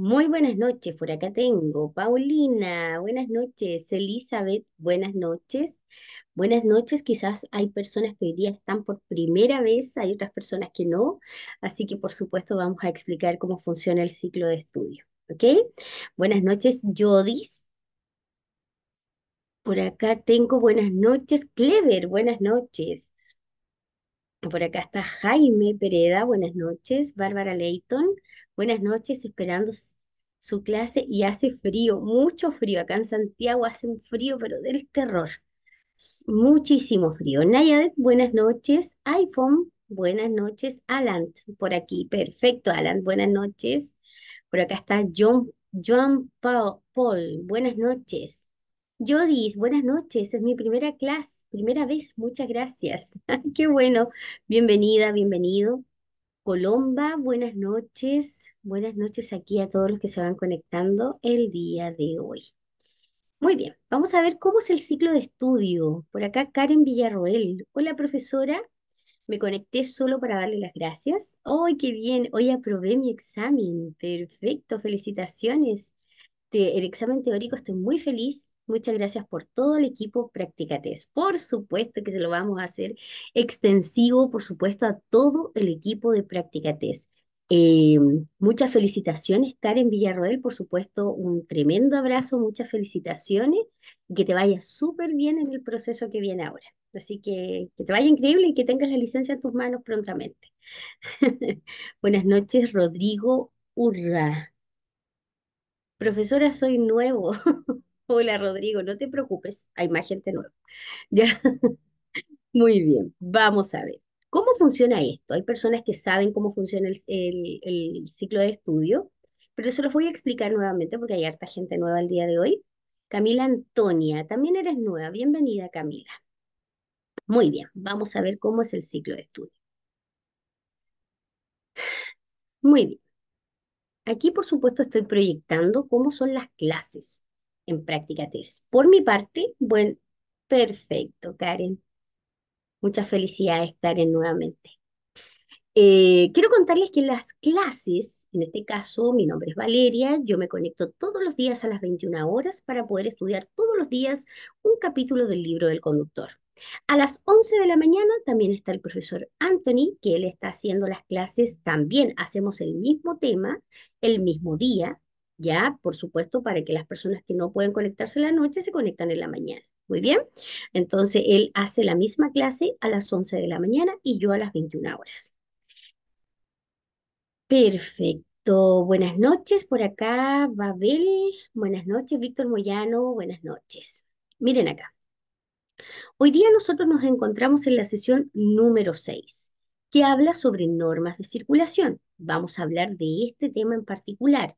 Muy buenas noches, por acá tengo Paulina, buenas noches, Elizabeth, buenas noches. Buenas noches, quizás hay personas que hoy día están por primera vez, hay otras personas que no, así que por supuesto vamos a explicar cómo funciona el ciclo de estudio, ¿ok? Buenas noches, Jodis. Por acá tengo buenas noches, Clever, buenas noches. Por acá está Jaime Pereda, buenas noches, Bárbara Leighton, Buenas noches, esperando su clase y hace frío, mucho frío. Acá en Santiago hace un frío, pero del terror. Muchísimo frío. Nayad, buenas noches. iPhone, buenas noches. Alan, por aquí. Perfecto, Alan, buenas noches. Por acá está John, John Paul, buenas noches. Jodis, buenas noches. Es mi primera clase, primera vez. Muchas gracias. Qué bueno. Bienvenida, bienvenido. Colomba, buenas noches. Buenas noches aquí a todos los que se van conectando el día de hoy. Muy bien, vamos a ver cómo es el ciclo de estudio. Por acá Karen Villarroel. Hola profesora, me conecté solo para darle las gracias. ¡Ay, qué bien! Hoy aprobé mi examen. Perfecto, felicitaciones. el examen teórico, estoy muy feliz. Muchas gracias por todo el equipo Practicates. Por supuesto que se lo vamos a hacer extensivo, por supuesto, a todo el equipo de Practicates. Eh, muchas felicitaciones, Karen Villarroel, por supuesto, un tremendo abrazo, muchas felicitaciones, y que te vaya súper bien en el proceso que viene ahora. Así que que te vaya increíble y que tengas la licencia en tus manos prontamente. Buenas noches, Rodrigo Urra. Profesora, soy nuevo. Hola Rodrigo, no te preocupes, hay más gente nueva. Ya. Muy bien, vamos a ver. ¿Cómo funciona esto? Hay personas que saben cómo funciona el, el ciclo de estudio, pero se los voy a explicar nuevamente porque hay harta gente nueva el día de hoy. Camila Antonia, también eres nueva. Bienvenida, Camila. Muy bien, vamos a ver cómo es el ciclo de estudio. Muy bien. Aquí, por supuesto, estoy proyectando cómo son las clases en práctica test. Por mi parte, bueno, perfecto, Karen. Muchas felicidades, Karen, nuevamente. Eh, quiero contarles que las clases, en este caso mi nombre es Valeria, yo me conecto todos los días a las 21 horas para poder estudiar todos los días un capítulo del libro del conductor. A las 11 de la mañana también está el profesor Anthony, que él está haciendo las clases, también hacemos el mismo tema, el mismo día, ¿ya? Por supuesto, para que las personas que no pueden conectarse en la noche se conectan en la mañana. Muy bien, entonces él hace la misma clase a las 11 de la mañana y yo a las 21 horas. Perfecto, buenas noches por acá, Babel, buenas noches, Víctor Moyano, buenas noches. Miren acá, hoy día nosotros nos encontramos en la sesión número 6, que habla sobre normas de circulación. Vamos a hablar de este tema en particular.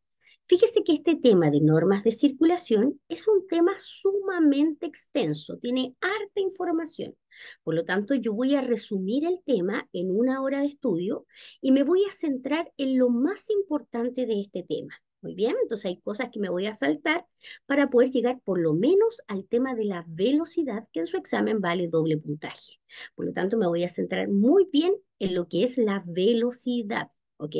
Fíjese que este tema de normas de circulación es un tema sumamente extenso, tiene harta información. Por lo tanto, yo voy a resumir el tema en una hora de estudio y me voy a centrar en lo más importante de este tema. Muy bien, entonces hay cosas que me voy a saltar para poder llegar por lo menos al tema de la velocidad, que en su examen vale doble puntaje. Por lo tanto, me voy a centrar muy bien en lo que es la velocidad, ¿ok?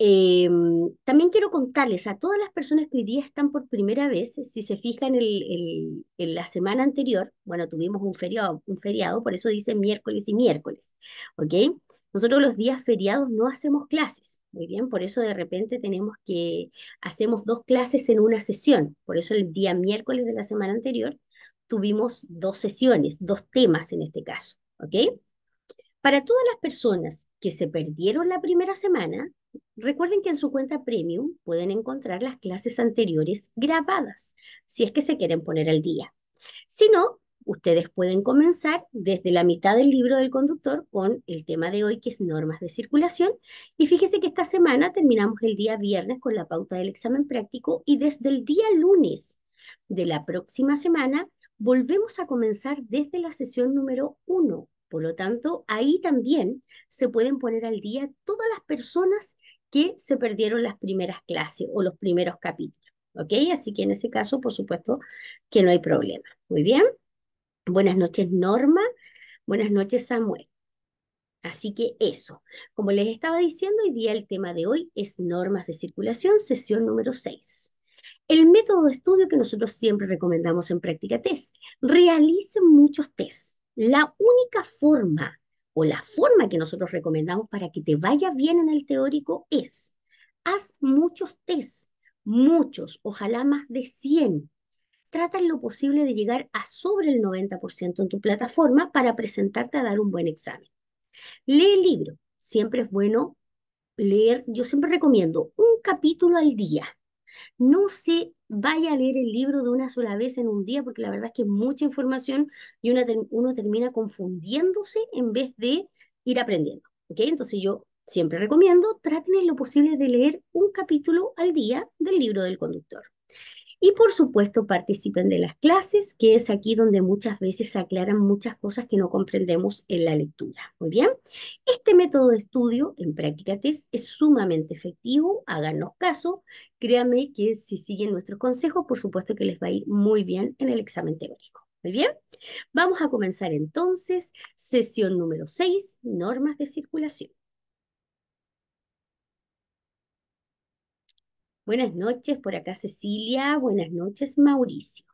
Em, también quiero contarles a todas las personas que hoy día están por primera vez, si se fijan en la semana anterior, bueno, tuvimos un feriado, un feriado, por eso dice miércoles y miércoles, ¿ok? Nosotros los días feriados no hacemos clases, muy bien, por eso de repente tenemos que, hacemos dos clases en una sesión, por eso el día miércoles de la semana anterior tuvimos dos sesiones, dos temas en este caso, ¿ok? Para todas las personas que se perdieron la primera semana, Recuerden que en su cuenta premium pueden encontrar las clases anteriores grabadas, si es que se quieren poner al día. Si no, ustedes pueden comenzar desde la mitad del libro del conductor con el tema de hoy, que es normas de circulación. Y fíjese que esta semana terminamos el día viernes con la pauta del examen práctico y desde el día lunes de la próxima semana volvemos a comenzar desde la sesión número 1 por lo tanto, ahí también se pueden poner al día todas las personas que se perdieron las primeras clases o los primeros capítulos. ¿Ok? Así que en ese caso, por supuesto, que no hay problema. Muy bien. Buenas noches, Norma. Buenas noches, Samuel. Así que eso, como les estaba diciendo, hoy día el tema de hoy es normas de circulación, sesión número 6. El método de estudio que nosotros siempre recomendamos en práctica test. Realicen muchos tests. La única forma o la forma que nosotros recomendamos para que te vaya bien en el teórico es, haz muchos test, muchos, ojalá más de 100. Trata en lo posible de llegar a sobre el 90% en tu plataforma para presentarte a dar un buen examen. Lee el libro. Siempre es bueno leer, yo siempre recomiendo un capítulo al día. No se vaya a leer el libro de una sola vez en un día, porque la verdad es que es mucha información y uno termina confundiéndose en vez de ir aprendiendo. Entonces yo siempre recomiendo, traten lo posible de leer un capítulo al día del libro del conductor. Y por supuesto participen de las clases, que es aquí donde muchas veces se aclaran muchas cosas que no comprendemos en la lectura. Muy bien, este método de estudio en práctica test es sumamente efectivo, háganos caso, créanme que si siguen nuestros consejos, por supuesto que les va a ir muy bien en el examen teórico. Muy bien, vamos a comenzar entonces sesión número 6, normas de circulación. Buenas noches, por acá Cecilia. Buenas noches, Mauricio.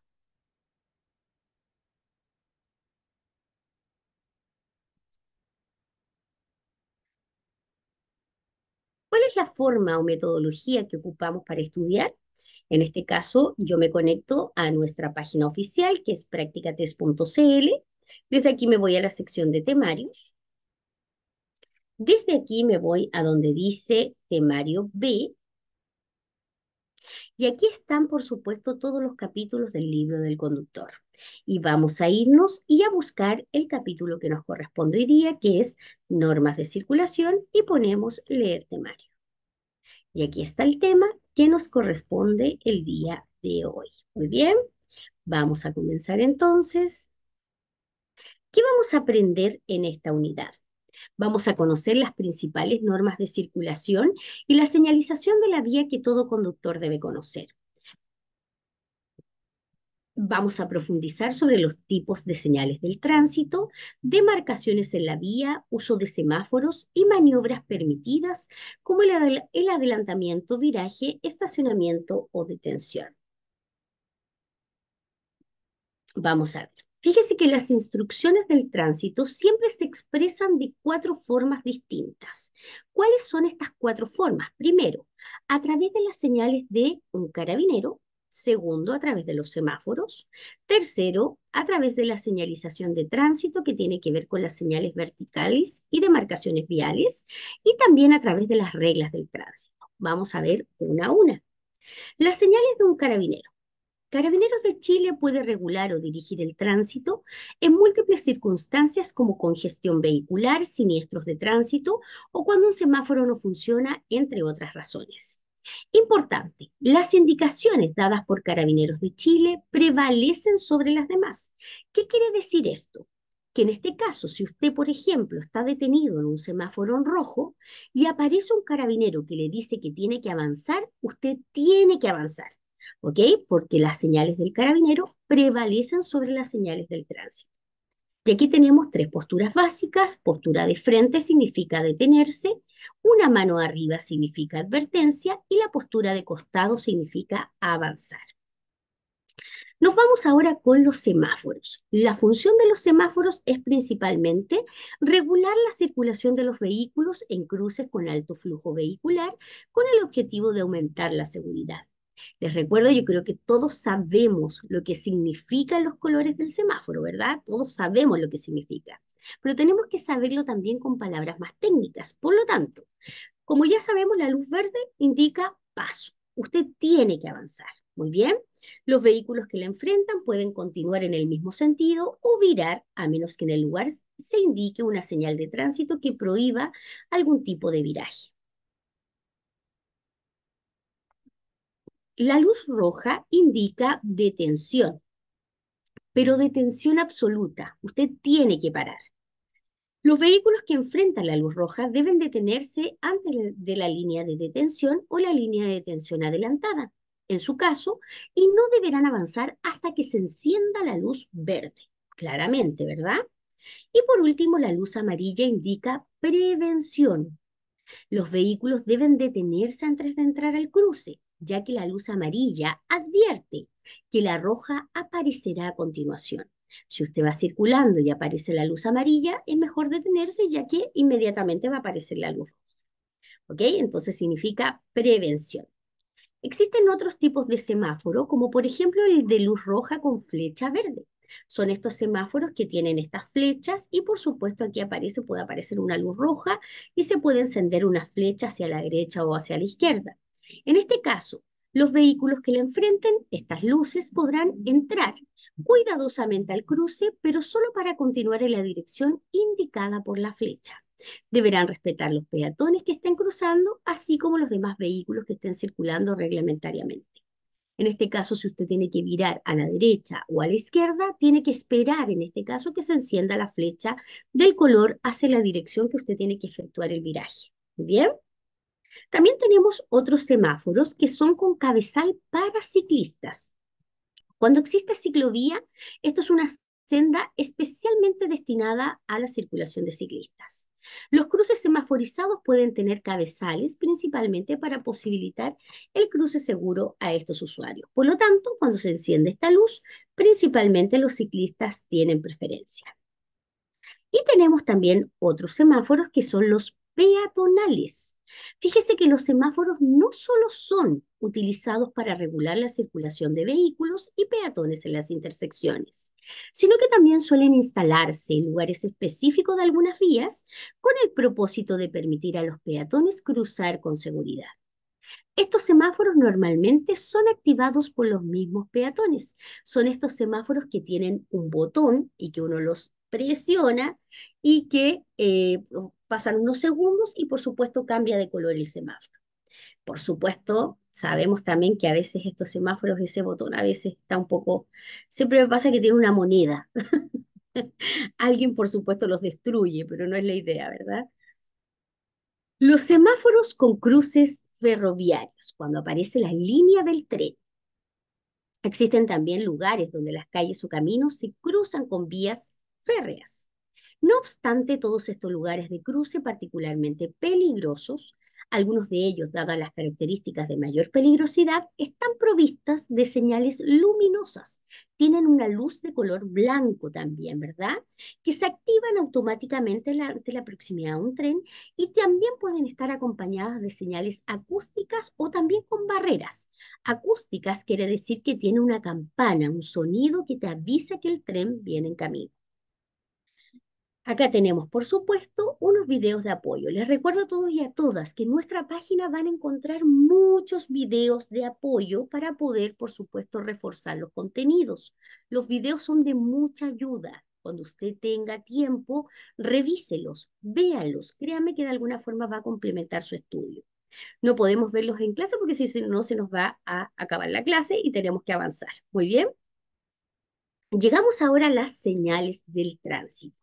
¿Cuál es la forma o metodología que ocupamos para estudiar? En este caso, yo me conecto a nuestra página oficial, que es practicates.cl. Desde aquí me voy a la sección de temarios. Desde aquí me voy a donde dice temario B, y aquí están, por supuesto, todos los capítulos del libro del conductor. Y vamos a irnos y a buscar el capítulo que nos corresponde hoy día, que es normas de circulación, y ponemos leer temario. Y aquí está el tema que nos corresponde el día de hoy. Muy bien, vamos a comenzar entonces. ¿Qué vamos a aprender en esta unidad? Vamos a conocer las principales normas de circulación y la señalización de la vía que todo conductor debe conocer. Vamos a profundizar sobre los tipos de señales del tránsito, demarcaciones en la vía, uso de semáforos y maniobras permitidas como el, adelantamiento, viraje, estacionamiento o detención. Vamos a ver. Fíjese que las instrucciones del tránsito siempre se expresan de cuatro formas distintas. ¿Cuáles son estas cuatro formas? Primero, a través de las señales de un carabinero. Segundo, a través de los semáforos. Tercero, a través de la señalización de tránsito que tiene que ver con las señales verticales y demarcaciones viales. Y también a través de las reglas del tránsito. Vamos a ver una a una. Las señales de un carabinero. Carabineros de Chile puede regular o dirigir el tránsito en múltiples circunstancias como congestión vehicular, siniestros de tránsito o cuando un semáforo no funciona, entre otras razones. Importante, las indicaciones dadas por Carabineros de Chile prevalecen sobre las demás. ¿Qué quiere decir esto? que en este caso, si usted, por ejemplo, está detenido en un semáforo en rojo y aparece un carabinero que le dice que tiene que avanzar, usted tiene que avanzar. Porque las señales del carabinero prevalecen sobre las señales del tránsito. Y aquí tenemos tres posturas básicas. Postura de frente significa detenerse, una mano arriba significa advertencia y la postura de costado significa avanzar. Nos vamos ahora con los semáforos. La función de los semáforos es principalmente regular la circulación de los vehículos en cruces con alto flujo vehicular con el objetivo de aumentar la seguridad. Les recuerdo, yo creo que todos sabemos lo que significan los colores del semáforo, ¿verdad? Todos sabemos lo que significa, pero tenemos que saberlo también con palabras más técnicas. Por lo tanto, como ya sabemos, la luz verde indica paso. Usted tiene que avanzar. Muy bien. Los vehículos que le enfrentan pueden continuar en el mismo sentido o virar a menos que en el lugar se indique una señal de tránsito que prohíba algún tipo de viraje. La luz roja indica detención, pero detención absoluta. Usted tiene que parar. Los vehículos que enfrentan la luz roja deben detenerse antes de la línea de detención o la línea de detención adelantada, en su caso, y no deberán avanzar hasta que se encienda la luz verde, claramente, ¿verdad? Y por último, la luz amarilla indica prevención. Los vehículos deben detenerse antes de entrar al cruce, ya que la luz amarilla advierte que la roja aparecerá a continuación. Si usted va circulando y aparece la luz amarilla, es mejor detenerse ya que inmediatamente va a aparecer la luz roja. ¿Ok? Entonces significa prevención. Existen otros tipos de semáforo, como por ejemplo el de luz roja con flecha verde. Son estos semáforos que tienen estas flechas y por supuesto aquí aparece, puede aparecer una luz roja y se puede encender una flecha hacia la derecha o hacia la izquierda. En este caso, los vehículos que le enfrenten, estas luces, podrán entrar cuidadosamente al cruce, pero solo para continuar en la dirección indicada por la flecha. Deberán respetar los peatones que estén cruzando, así como los demás vehículos que estén circulando reglamentariamente. En este caso, si usted tiene que virar a la derecha o a la izquierda, tiene que esperar, en este caso, que se encienda la flecha del color hacia la dirección que usted tiene que efectuar el viraje. ¿Bien? También tenemos otros semáforos que son con cabezal para ciclistas. Cuando existe ciclovía, esto es una senda especialmente destinada a la circulación de ciclistas. Los cruces semaforizados pueden tener cabezales principalmente para posibilitar el cruce seguro a estos usuarios. Por lo tanto, cuando se enciende esta luz, principalmente los ciclistas tienen preferencia. Y tenemos también otros semáforos que son los peatonales. Fíjese que los semáforos no solo son utilizados para regular la circulación de vehículos y peatones en las intersecciones, sino que también suelen instalarse en lugares específicos de algunas vías con el propósito de permitir a los peatones cruzar con seguridad. Estos semáforos normalmente son activados por los mismos peatones. Son estos semáforos que tienen un botón y que uno los presiona y que eh, pasan unos segundos y por supuesto cambia de color el semáforo. Por supuesto, sabemos también que a veces estos semáforos, ese botón a veces está un poco, siempre me pasa que tiene una moneda. Alguien, por supuesto, los destruye, pero no es la idea, ¿verdad? Los semáforos con cruces ferroviarios, cuando aparece la línea del tren. Existen también lugares donde las calles o caminos se cruzan con vías férreas. No obstante, todos estos lugares de cruce particularmente peligrosos, algunos de ellos, dadas las características de mayor peligrosidad, están provistas de señales luminosas. Tienen una luz de color blanco también, ¿verdad? Que se activan automáticamente ante la proximidad a un tren y también pueden estar acompañadas de señales acústicas o también con barreras. Acústicas quiere decir que tiene una campana, un sonido que te avisa que el tren viene en camino. Acá tenemos, por supuesto, unos videos de apoyo. Les recuerdo a todos y a todas que en nuestra página van a encontrar muchos videos de apoyo para poder, por supuesto, reforzar los contenidos. Los videos son de mucha ayuda. Cuando usted tenga tiempo, revíselos, véalos. Créame que de alguna forma va a complementar su estudio. No podemos verlos en clase porque si no se nos va a acabar la clase y tenemos que avanzar. Muy bien. Llegamos ahora a las señales del tránsito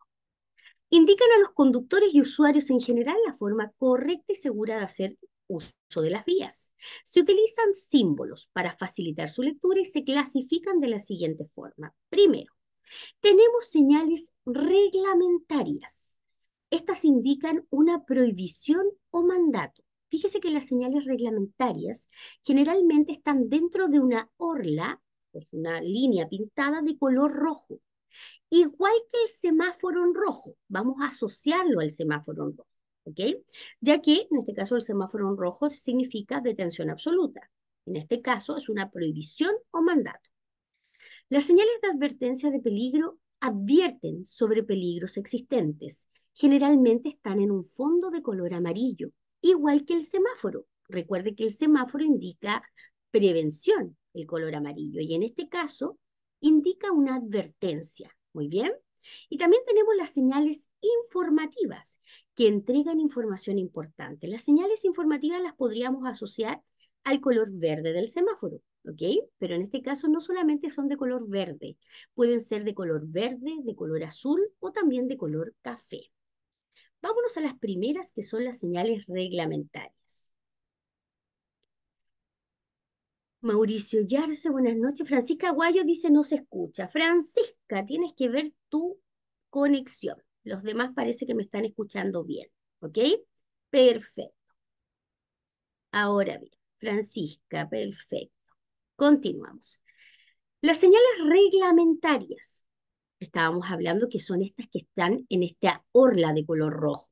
indican a los conductores y usuarios en general la forma correcta y segura de hacer uso de las vías. Se utilizan símbolos para facilitar su lectura y se clasifican de la siguiente forma. Primero, tenemos señales reglamentarias. Estas indican una prohibición o mandato. Fíjese que las señales reglamentarias generalmente están dentro de una orla, una línea pintada de color rojo, igual que el semáforo en rojo. Vamos a asociarlo al semáforo en rojo, ¿ok? Ya que en este caso el semáforo en rojo significa detención absoluta. En este caso es una prohibición o mandato. Las señales de advertencia de peligro advierten sobre peligros existentes. Generalmente están en un fondo de color amarillo, igual que el semáforo. Recuerde que el semáforo indica prevención, el color amarillo, y en este caso indica una advertencia, muy bien. Y también tenemos las señales informativas que entregan información importante. Las señales informativas las podríamos asociar al color verde del semáforo, ¿ok? Pero en este caso no solamente son de color verde, pueden ser de color verde, de color azul o también de color café. Vámonos a las primeras que son las señales reglamentarias. Mauricio Yarse, buenas noches. Francisca Guayo dice no se escucha. Francisca, tienes que ver tu conexión. Los demás parece que me están escuchando bien, ¿ok? Perfecto. Ahora bien, Francisca, perfecto. Continuamos. Las señales reglamentarias. Estábamos hablando que son estas que están en esta orla de color rojo.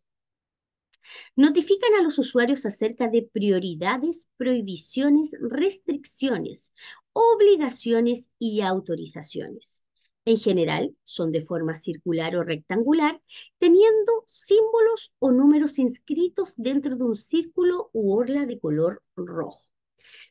Notifican a los usuarios acerca de prioridades, prohibiciones, restricciones, obligaciones y autorizaciones. En general, son de forma circular o rectangular, teniendo símbolos o números inscritos dentro de un círculo u orla de color rojo.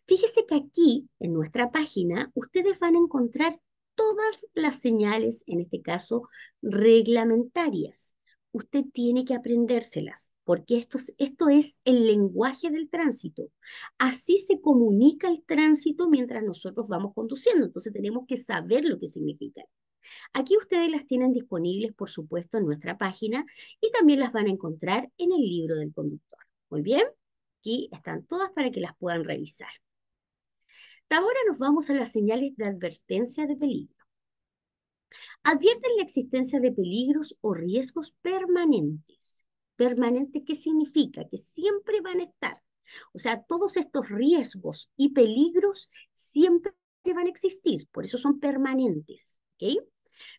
Fíjese que aquí, en nuestra página, ustedes van a encontrar todas las señales, en este caso reglamentarias, usted tiene que aprendérselas, porque esto, esto es el lenguaje del tránsito. Así se comunica el tránsito mientras nosotros vamos conduciendo, entonces tenemos que saber lo que significa. Aquí ustedes las tienen disponibles, por supuesto, en nuestra página y también las van a encontrar en el libro del conductor. Muy bien, aquí están todas para que las puedan revisar. Ahora nos vamos a las señales de advertencia de peligro advierten la existencia de peligros o riesgos permanentes. Permanente, ¿qué significa? Que siempre van a estar. O sea, todos estos riesgos y peligros siempre van a existir, por eso son permanentes.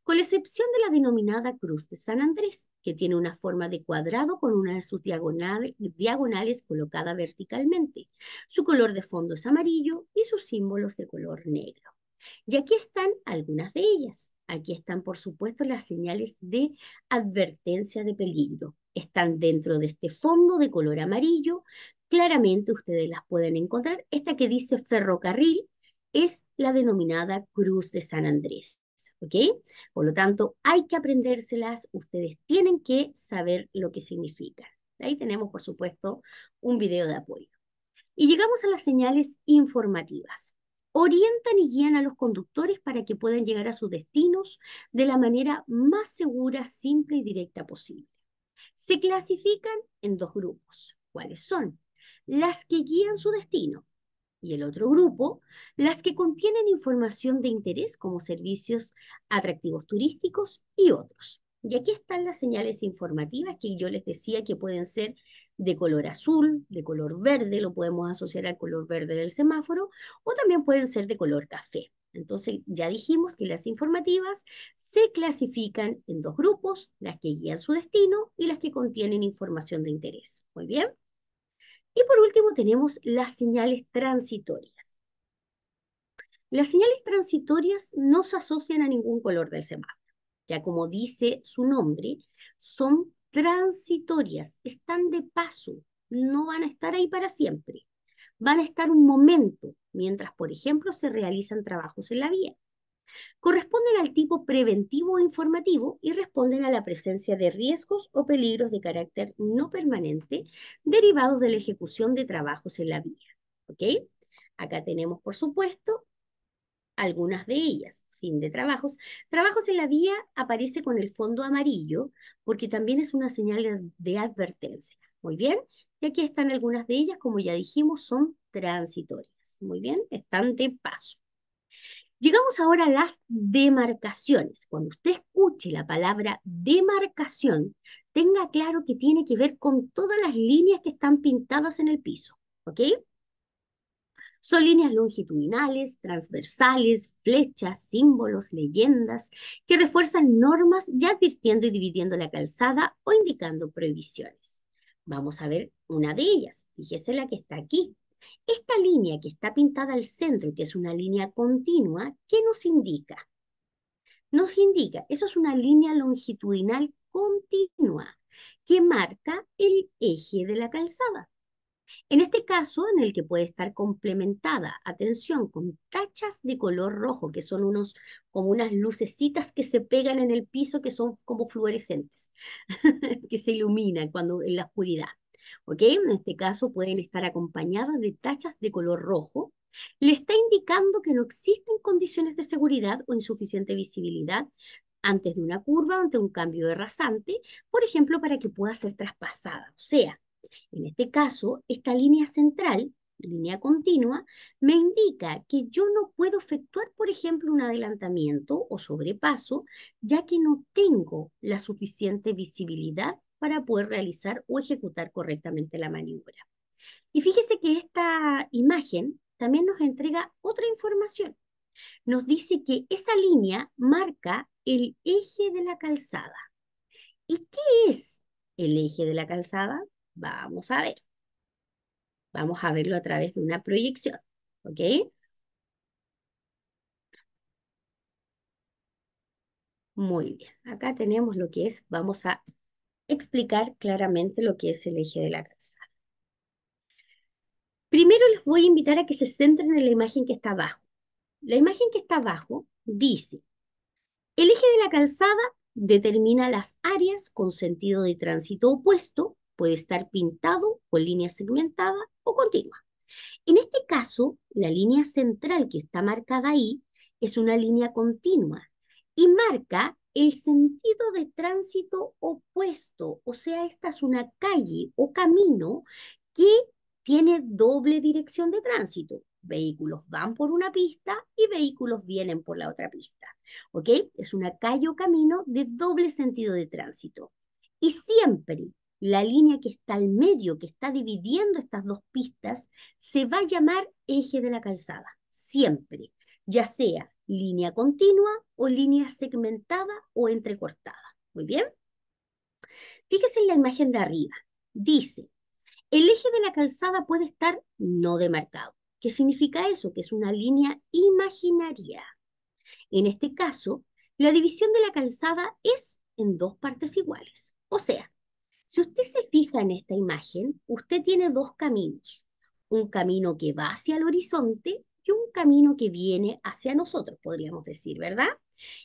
Con la excepción de la denominada Cruz de San Andrés, que tiene una forma de cuadrado con una de sus diagonales colocada verticalmente. Su color de fondo es amarillo y sus símbolos de color negro. Y aquí están algunas de ellas. Aquí están, por supuesto, las señales de advertencia de peligro. Están dentro de este fondo de color amarillo. Claramente ustedes las pueden encontrar. Esta que dice ferrocarril es la denominada Cruz de San Andrés. ¿ok? Por lo tanto, hay que aprendérselas, ustedes tienen que saber lo que significa. Ahí tenemos, por supuesto, un video de apoyo. Y llegamos a las señales informativas orientan y guían a los conductores para que puedan llegar a sus destinos de la manera más segura, simple y directa posible. Se clasifican en dos grupos. ¿Cuáles son? Las que guían su destino y el otro grupo, las que contienen información de interés como servicios atractivos turísticos y otros. Y aquí están las señales informativas que yo les decía que pueden ser de color azul, de color verde, lo podemos asociar al color verde del semáforo, o también pueden ser de color café. Entonces, ya dijimos que las informativas se clasifican en dos grupos, las que guían su destino y las que contienen información de interés. Muy bien. Y por último tenemos las señales transitorias. Las señales transitorias no se asocian a ningún color del semáforo ya como dice su nombre, son transitorias, están de paso, no van a estar ahí para siempre. Van a estar un momento, mientras, por ejemplo, se realizan trabajos en la vía. Corresponden al tipo preventivo o informativo y responden a la presencia de riesgos o peligros de carácter no permanente derivados de la ejecución de trabajos en la vía. ¿Ok? Acá tenemos, por supuesto, algunas de ellas fin de trabajos, trabajos en la vía aparece con el fondo amarillo porque también es una señal de advertencia. Muy bien, y aquí están algunas de ellas, como ya dijimos, son transitorias. Muy bien, están de paso. Llegamos ahora a las demarcaciones. Cuando usted escuche la palabra demarcación, tenga claro que tiene que ver con todas las líneas que están pintadas en el piso, ¿ok? Son líneas longitudinales, transversales, flechas, símbolos, leyendas, que refuerzan normas ya advirtiendo y dividiendo la calzada o indicando prohibiciones. Vamos a ver una de ellas, fíjese la que está aquí. Esta línea que está pintada al centro, que es una línea continua, ¿qué nos indica? Nos indica, eso es una línea longitudinal continua que marca el eje de la calzada. En este caso, en el que puede estar complementada, atención, con tachas de color rojo, que son unos, como unas lucecitas que se pegan en el piso, que son como fluorescentes, que se iluminan cuando, en la oscuridad. ¿Ok? En este caso pueden estar acompañadas de tachas de color rojo, le está indicando que no existen condiciones de seguridad o insuficiente visibilidad antes de una curva, ante un cambio de rasante, por ejemplo, para que pueda ser traspasada. O sea, en este caso, esta línea central, línea continua, me indica que yo no puedo efectuar, por ejemplo, un adelantamiento o sobrepaso, ya que no tengo la suficiente visibilidad para poder realizar o ejecutar correctamente la maniobra. Y fíjese que esta imagen también nos entrega otra información. Nos dice que esa línea marca el eje de la calzada. ¿Y qué es el eje de la calzada? Vamos a ver. Vamos a verlo a través de una proyección, ¿ok? Muy bien, acá tenemos lo que es, vamos a explicar claramente lo que es el eje de la calzada. Primero les voy a invitar a que se centren en la imagen que está abajo. La imagen que está abajo dice, el eje de la calzada determina las áreas con sentido de tránsito opuesto Puede estar pintado con línea segmentada o continua. En este caso, la línea central que está marcada ahí es una línea continua y marca el sentido de tránsito opuesto, o sea, esta es una calle o camino que tiene doble dirección de tránsito. Vehículos van por una pista y vehículos vienen por la otra pista. ¿Ok? Es una calle o camino de doble sentido de tránsito. Y siempre la línea que está al medio, que está dividiendo estas dos pistas, se va a llamar eje de la calzada, siempre, ya sea línea continua o línea segmentada o entrecortada. Muy bien. Fíjese en la imagen de arriba. Dice, el eje de la calzada puede estar no demarcado. ¿Qué significa eso? Que es una línea imaginaria. En este caso, la división de la calzada es en dos partes iguales. O sea, si usted se fija en esta imagen, usted tiene dos caminos. Un camino que va hacia el horizonte y un camino que viene hacia nosotros, podríamos decir, ¿verdad?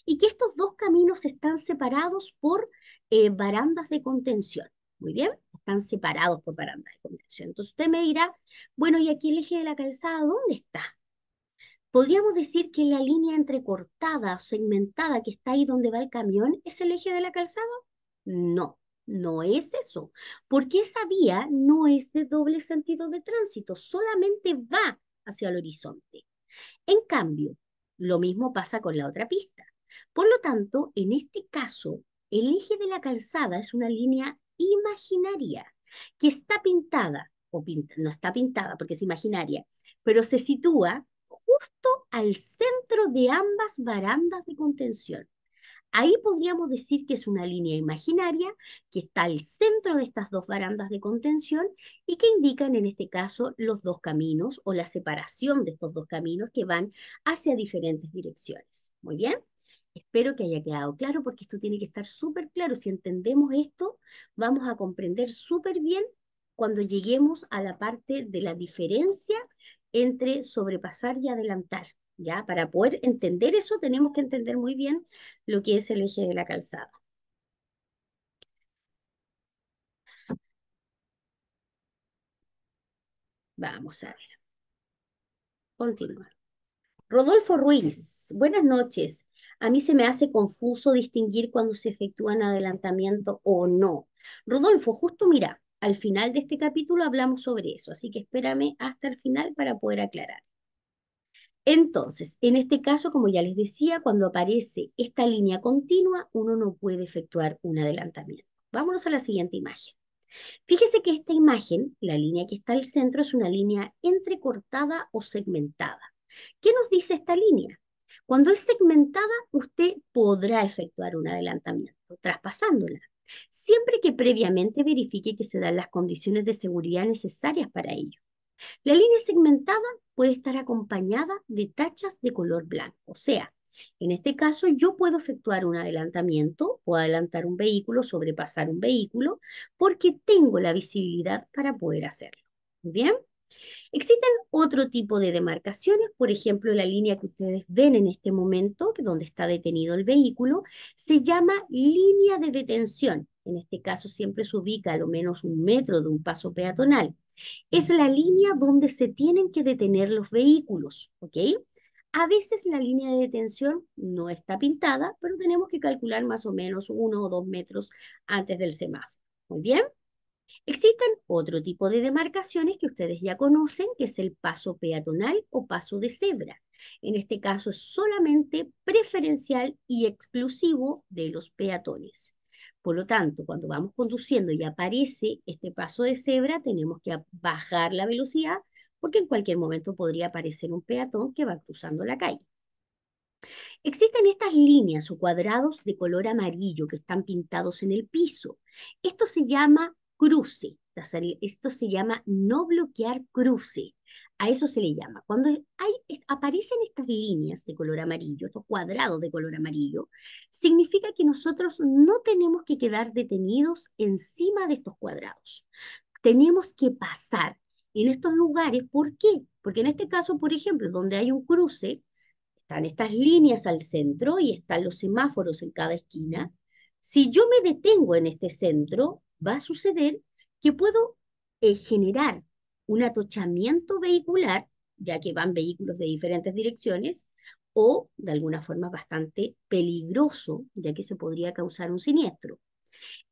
Y que estos dos caminos están separados por eh, barandas de contención. Muy bien, están separados por barandas de contención. Entonces usted me dirá, bueno, ¿y aquí el eje de la calzada dónde está? Podríamos decir que la línea entrecortada segmentada que está ahí donde va el camión es el eje de la calzada. No, no es eso, porque esa vía no es de doble sentido de tránsito, solamente va hacia el horizonte. En cambio, lo mismo pasa con la otra pista. Por lo tanto, en este caso, el eje de la calzada es una línea imaginaria que está pintada, o no está pintada porque es imaginaria, pero se sitúa justo al centro de ambas barandas de contención. Ahí podríamos decir que es una línea imaginaria que está al centro de estas dos barandas de contención y que indican en este caso los dos caminos o la separación de estos dos caminos que van hacia diferentes direcciones. Muy bien, espero que haya quedado claro porque esto tiene que estar súper claro. Si entendemos esto, vamos a comprender súper bien cuando lleguemos a la parte de la diferencia entre sobrepasar y adelantar. ¿ya? Para poder entender eso tenemos que entender muy bien lo que es el eje de la calzada. Vamos a ver. Continuar. Rodolfo Ruiz, buenas noches. A mí se me hace confuso distinguir cuando se efectúa un adelantamiento o no. Rodolfo, justo mira, al final de este capítulo hablamos sobre eso, así que espérame hasta el final para poder aclarar. Entonces, en este caso, como ya les decía, cuando aparece esta línea continua, uno no puede efectuar un adelantamiento. Vámonos a la siguiente imagen. Fíjese que esta imagen, la línea que está al centro, es una línea entrecortada o segmentada. ¿Qué nos dice esta línea? Cuando es segmentada, usted podrá efectuar un adelantamiento, traspasándola, siempre que previamente verifique que se dan las condiciones de seguridad necesarias para ello. La línea segmentada puede estar acompañada de tachas de color blanco, o sea, en este caso, yo puedo efectuar un adelantamiento, o adelantar un vehículo, sobrepasar un vehículo, porque tengo la visibilidad para poder hacerlo. ¿Bien? Existen otro tipo de demarcaciones, por ejemplo, la línea que ustedes ven en este momento, donde está detenido el vehículo, se llama línea de detención en este caso siempre se ubica a lo menos un metro de un paso peatonal, mm. es la línea donde se tienen que detener los vehículos, ¿ok? A veces la línea de detención no está pintada, pero tenemos que calcular más o menos uno o dos metros antes del semáforo. Muy bien. Existen otro tipo de demarcaciones que ustedes ya conocen, que es el paso peatonal o paso de cebra. En este caso es solamente preferencial y exclusivo de los peatones. Por lo tanto, cuando vamos conduciendo y aparece este paso de cebra, tenemos que bajar la velocidad porque en cualquier momento podría aparecer un peatón que va cruzando la calle. Existen estas líneas o cuadrados de color amarillo que están pintados en el piso. Esto se llama cruce. Esto se llama no bloquear cruce. A eso se le llama. Cuando hay, aparecen estas líneas de color amarillo, estos cuadrados de color amarillo, significa que nosotros no tenemos que quedar detenidos encima de estos cuadrados. Tenemos que pasar en estos lugares. ¿Por qué? Porque en este caso, por ejemplo, donde hay un cruce, están estas líneas al centro y están los semáforos en cada esquina. Si yo me detengo en este centro, va a suceder que puedo eh, generar un atochamiento vehicular, ya que van vehículos de diferentes direcciones, o de alguna forma bastante peligroso, ya que se podría causar un siniestro.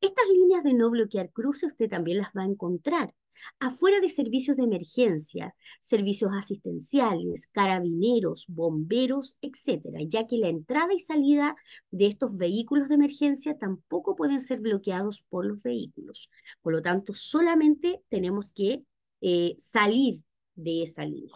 Estas líneas de no bloquear cruce usted también las va a encontrar afuera de servicios de emergencia, servicios asistenciales, carabineros, bomberos, etcétera, ya que la entrada y salida de estos vehículos de emergencia tampoco pueden ser bloqueados por los vehículos. Por lo tanto, solamente tenemos que eh, salir de esa línea.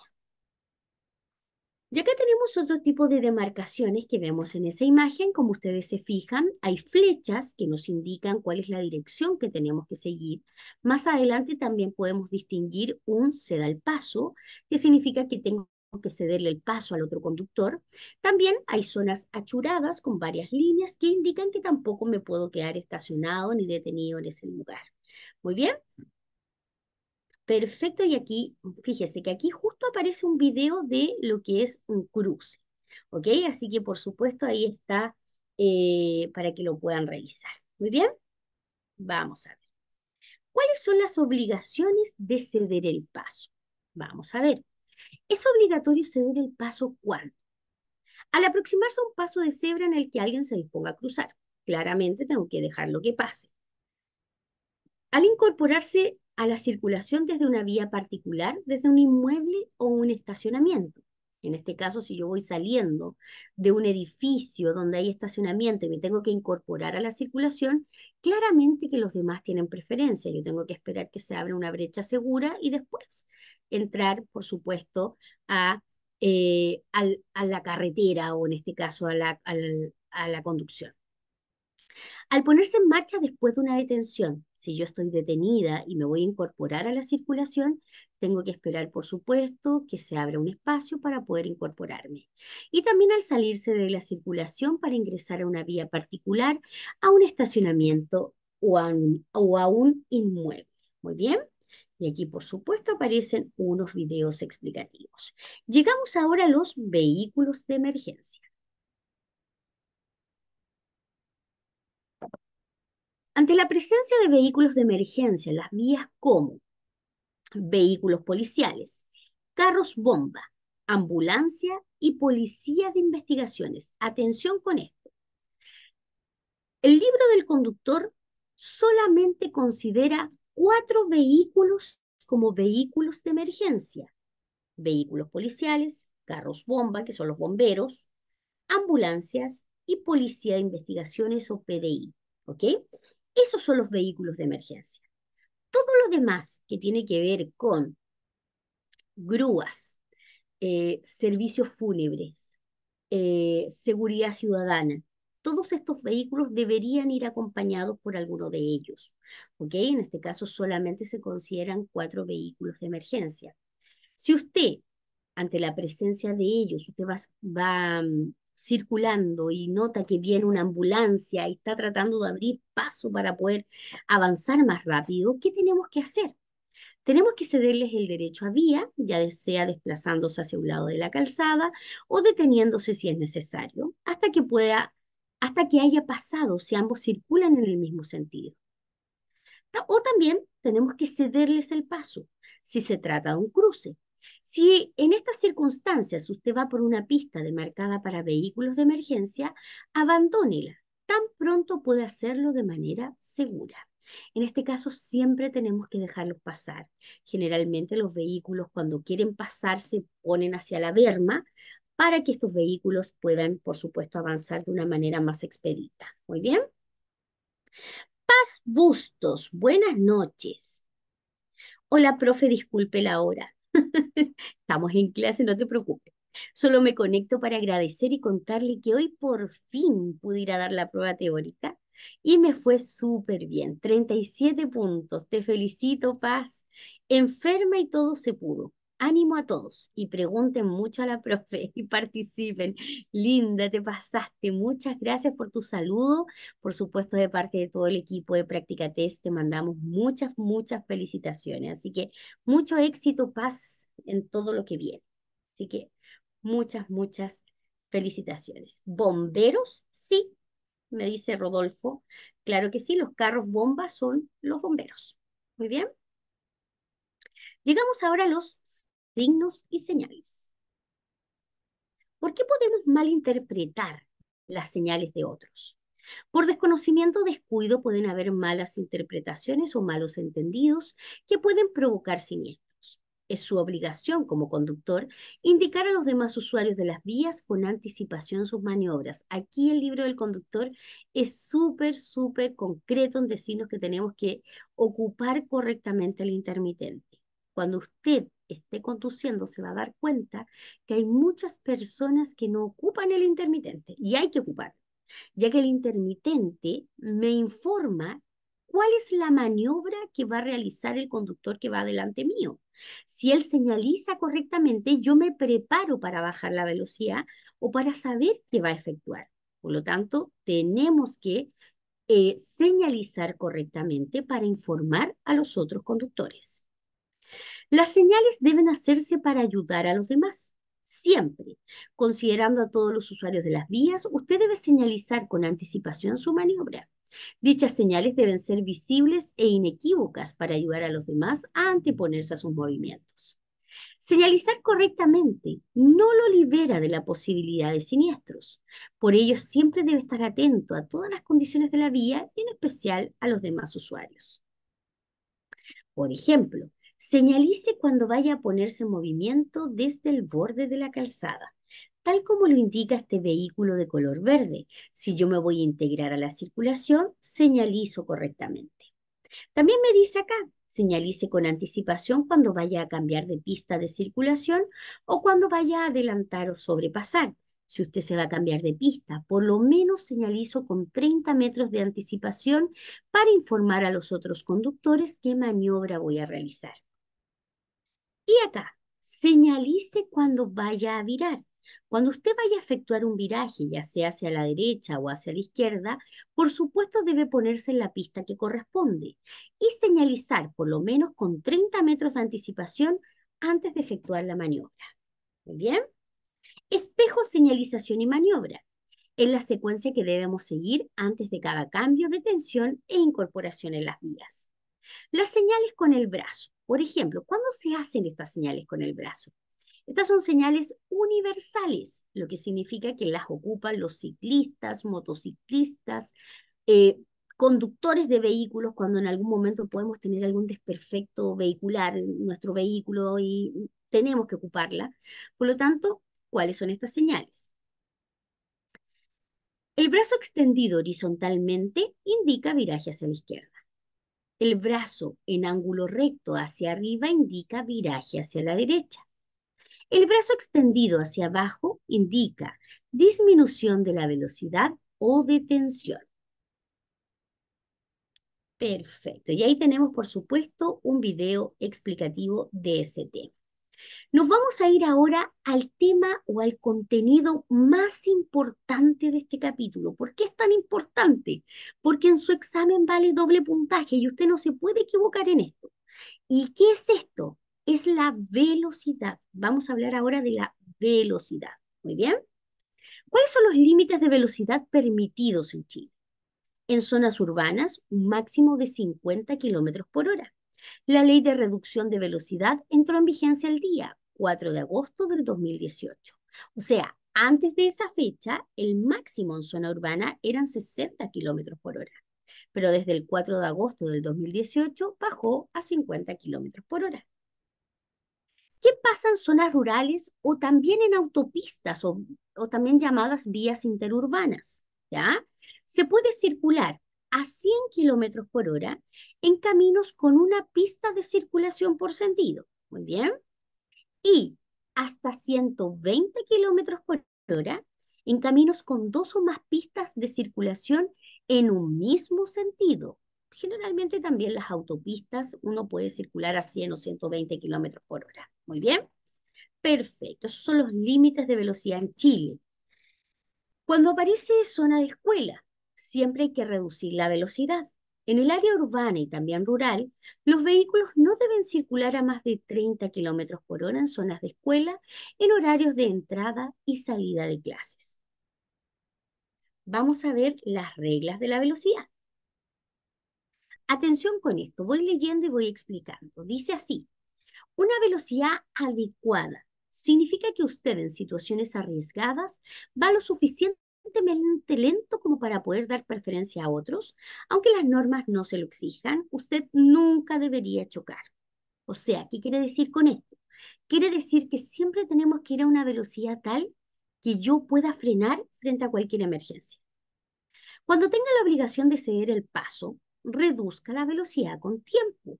Ya que tenemos otro tipo de demarcaciones que vemos en esa imagen. Como ustedes se fijan, hay flechas que nos indican cuál es la dirección que tenemos que seguir. Más adelante también podemos distinguir un ceda el paso, que significa que tengo que cederle el paso al otro conductor. También hay zonas achuradas con varias líneas que indican que tampoco me puedo quedar estacionado ni detenido en ese lugar. Muy bien, Perfecto, y aquí, fíjese que aquí justo aparece un video de lo que es un cruce, ¿ok? Así que por supuesto ahí está eh, para que lo puedan revisar. Muy bien, vamos a ver. ¿Cuáles son las obligaciones de ceder el paso? Vamos a ver. Es obligatorio ceder el paso cuándo? al aproximarse a un paso de cebra en el que alguien se disponga a cruzar. Claramente tengo que dejar lo que pase. Al incorporarse a la circulación desde una vía particular, desde un inmueble o un estacionamiento. En este caso, si yo voy saliendo de un edificio donde hay estacionamiento y me tengo que incorporar a la circulación, claramente que los demás tienen preferencia. Yo tengo que esperar que se abra una brecha segura y después entrar, por supuesto, a, eh, la carretera o en este caso a la conducción. Al ponerse en marcha después de una detención, si yo estoy detenida y me voy a incorporar a la circulación, tengo que esperar, por supuesto, que se abra un espacio para poder incorporarme. Y también al salirse de la circulación para ingresar a una vía particular, a un estacionamiento o a un, inmueble. Muy bien. Y aquí, por supuesto, aparecen unos videos explicativos. Llegamos ahora a los vehículos de emergencia. Ante la presencia de vehículos de emergencia en las vías como vehículos policiales, carros bomba, ambulancia y policía de investigaciones. Atención con esto. El libro del conductor solamente considera cuatro vehículos como vehículos de emergencia. Vehículos policiales, carros bomba, que son los bomberos, ambulancias y policía de investigaciones o PDI. ¿Ok? Esos son los vehículos de emergencia. Todo lo demás que tiene que ver con grúas, eh, servicios fúnebres, eh, seguridad ciudadana, todos estos vehículos deberían ir acompañados por alguno de ellos. En este caso solamente se consideran cuatro vehículos de emergencia. Si usted, ante la presencia de ellos, usted va, va mm, circulando y nota que viene una ambulancia y está tratando de abrir paso para poder avanzar más rápido, ¿qué tenemos que hacer? Tenemos que cederles el derecho a vía, ya sea desplazándose hacia un lado de la calzada o deteniéndose si es necesario, hasta que pueda hasta que haya pasado si ambos circulan en el mismo sentido. O también tenemos que cederles el paso si se trata de un cruce, si en estas circunstancias usted va por una pista demarcada para vehículos de emergencia, abandónela. Tan pronto puede hacerlo de manera segura. En este caso siempre tenemos que dejarlos pasar. Generalmente los vehículos cuando quieren pasar se ponen hacia la berma para que estos vehículos puedan, por supuesto, avanzar de una manera más expedita. Muy bien. Paz Bustos, buenas noches. Hola, profe, disculpe la hora. Estamos en clase, no te preocupes. Solo me conecto para agradecer y contarle que hoy por fin pudiera dar la prueba teórica y me fue súper bien. 37 puntos. Te felicito, Paz. Enferma y todo se pudo. Ánimo a todos y pregunten mucho a la profe y participen. Linda, te pasaste. Muchas gracias por tu saludo. Por supuesto, de parte de todo el equipo de Práctica Test, te mandamos muchas, muchas felicitaciones. Así que mucho éxito, paz en todo lo que viene. Así que muchas, muchas felicitaciones. ¿Bomberos? Sí, me dice Rodolfo. Claro que sí, los carros bombas son los bomberos. Muy bien. Llegamos ahora a los signos y señales. ¿Por qué podemos malinterpretar las señales de otros? Por desconocimiento o descuido pueden haber malas interpretaciones o malos entendidos que pueden provocar siniestros. Es su obligación como conductor indicar a los demás usuarios de las vías con anticipación sus maniobras. Aquí el libro del conductor es súper, súper concreto en decirnos que tenemos que ocupar correctamente el intermitente. Cuando usted esté conduciendo se va a dar cuenta que hay muchas personas que no ocupan el intermitente y hay que ocupar, ya que el intermitente me informa cuál es la maniobra que va a realizar el conductor que va delante mío. Si él señaliza correctamente, yo me preparo para bajar la velocidad o para saber qué va a efectuar. Por lo tanto, tenemos que eh, señalizar correctamente para informar a los otros conductores. Las señales deben hacerse para ayudar a los demás. Siempre, considerando a todos los usuarios de las vías, usted debe señalizar con anticipación su maniobra. Dichas señales deben ser visibles e inequívocas para ayudar a los demás a anteponerse a sus movimientos. Señalizar correctamente no lo libera de la posibilidad de siniestros. Por ello, siempre debe estar atento a todas las condiciones de la vía y en especial a los demás usuarios. Por ejemplo, Señalice cuando vaya a ponerse en movimiento desde el borde de la calzada, tal como lo indica este vehículo de color verde. Si yo me voy a integrar a la circulación, señalizo correctamente. También me dice acá, señalice con anticipación cuando vaya a cambiar de pista de circulación o cuando vaya a adelantar o sobrepasar. Si usted se va a cambiar de pista, por lo menos señalizo con 30 metros de anticipación para informar a los otros conductores qué maniobra voy a realizar. Y acá, señalice cuando vaya a virar. Cuando usted vaya a efectuar un viraje, ya sea hacia la derecha o hacia la izquierda, por supuesto debe ponerse en la pista que corresponde y señalizar por lo menos con 30 metros de anticipación antes de efectuar la maniobra. ¿Muy bien? Espejo, señalización y maniobra. Es la secuencia que debemos seguir antes de cada cambio de tensión e incorporación en las vías. Las señales con el brazo. Por ejemplo, ¿cuándo se hacen estas señales con el brazo? Estas son señales universales, lo que significa que las ocupan los ciclistas, motociclistas, eh, conductores de vehículos, cuando en algún momento podemos tener algún desperfecto vehicular en nuestro vehículo y tenemos que ocuparla. Por lo tanto, ¿cuáles son estas señales? El brazo extendido horizontalmente indica viraje hacia la izquierda. El brazo en ángulo recto hacia arriba indica viraje hacia la derecha. El brazo extendido hacia abajo indica disminución de la velocidad o detención. Perfecto. Y ahí tenemos, por supuesto, un video explicativo de ese tema. Nos vamos a ir ahora al tema o al contenido más importante de este capítulo. ¿Por qué es tan importante? Porque en su examen vale doble puntaje y usted no se puede equivocar en esto. ¿Y qué es esto? Es la velocidad. Vamos a hablar ahora de la velocidad. Muy bien. ¿Cuáles son los límites de velocidad permitidos en Chile? En zonas urbanas, un máximo de 50 kilómetros por hora. La ley de reducción de velocidad entró en vigencia el día 4 de agosto del 2018. O sea, antes de esa fecha, el máximo en zona urbana eran 60 kilómetros por hora, pero desde el 4 de agosto del 2018 bajó a 50 kilómetros por hora. ¿Qué pasa en zonas rurales o también en autopistas o, o también llamadas vías interurbanas? ¿Ya? Se puede circular a 100 kilómetros por hora en caminos con una pista de circulación por sentido. Muy bien. Y hasta 120 kilómetros por hora en caminos con dos o más pistas de circulación en un mismo sentido. Generalmente también las autopistas uno puede circular a 100 o 120 kilómetros por hora. Muy bien. Perfecto. Esos son los límites de velocidad en Chile. Cuando aparece zona de escuela, siempre hay que reducir la velocidad. En el área urbana y también rural, los vehículos no deben circular a más de 30 km por hora en zonas de escuela, en horarios de entrada y salida de clases. Vamos a ver las reglas de la velocidad. Atención con esto, voy leyendo y voy explicando. Dice así, una velocidad adecuada significa que usted en situaciones arriesgadas va lo suficiente lento como para poder dar preferencia a otros, aunque las normas no se lo exijan, usted nunca debería chocar. O sea, ¿qué quiere decir con esto? Quiere decir que siempre tenemos que ir a una velocidad tal que yo pueda frenar frente a cualquier emergencia. Cuando tenga la obligación de ceder el paso, reduzca la velocidad con tiempo,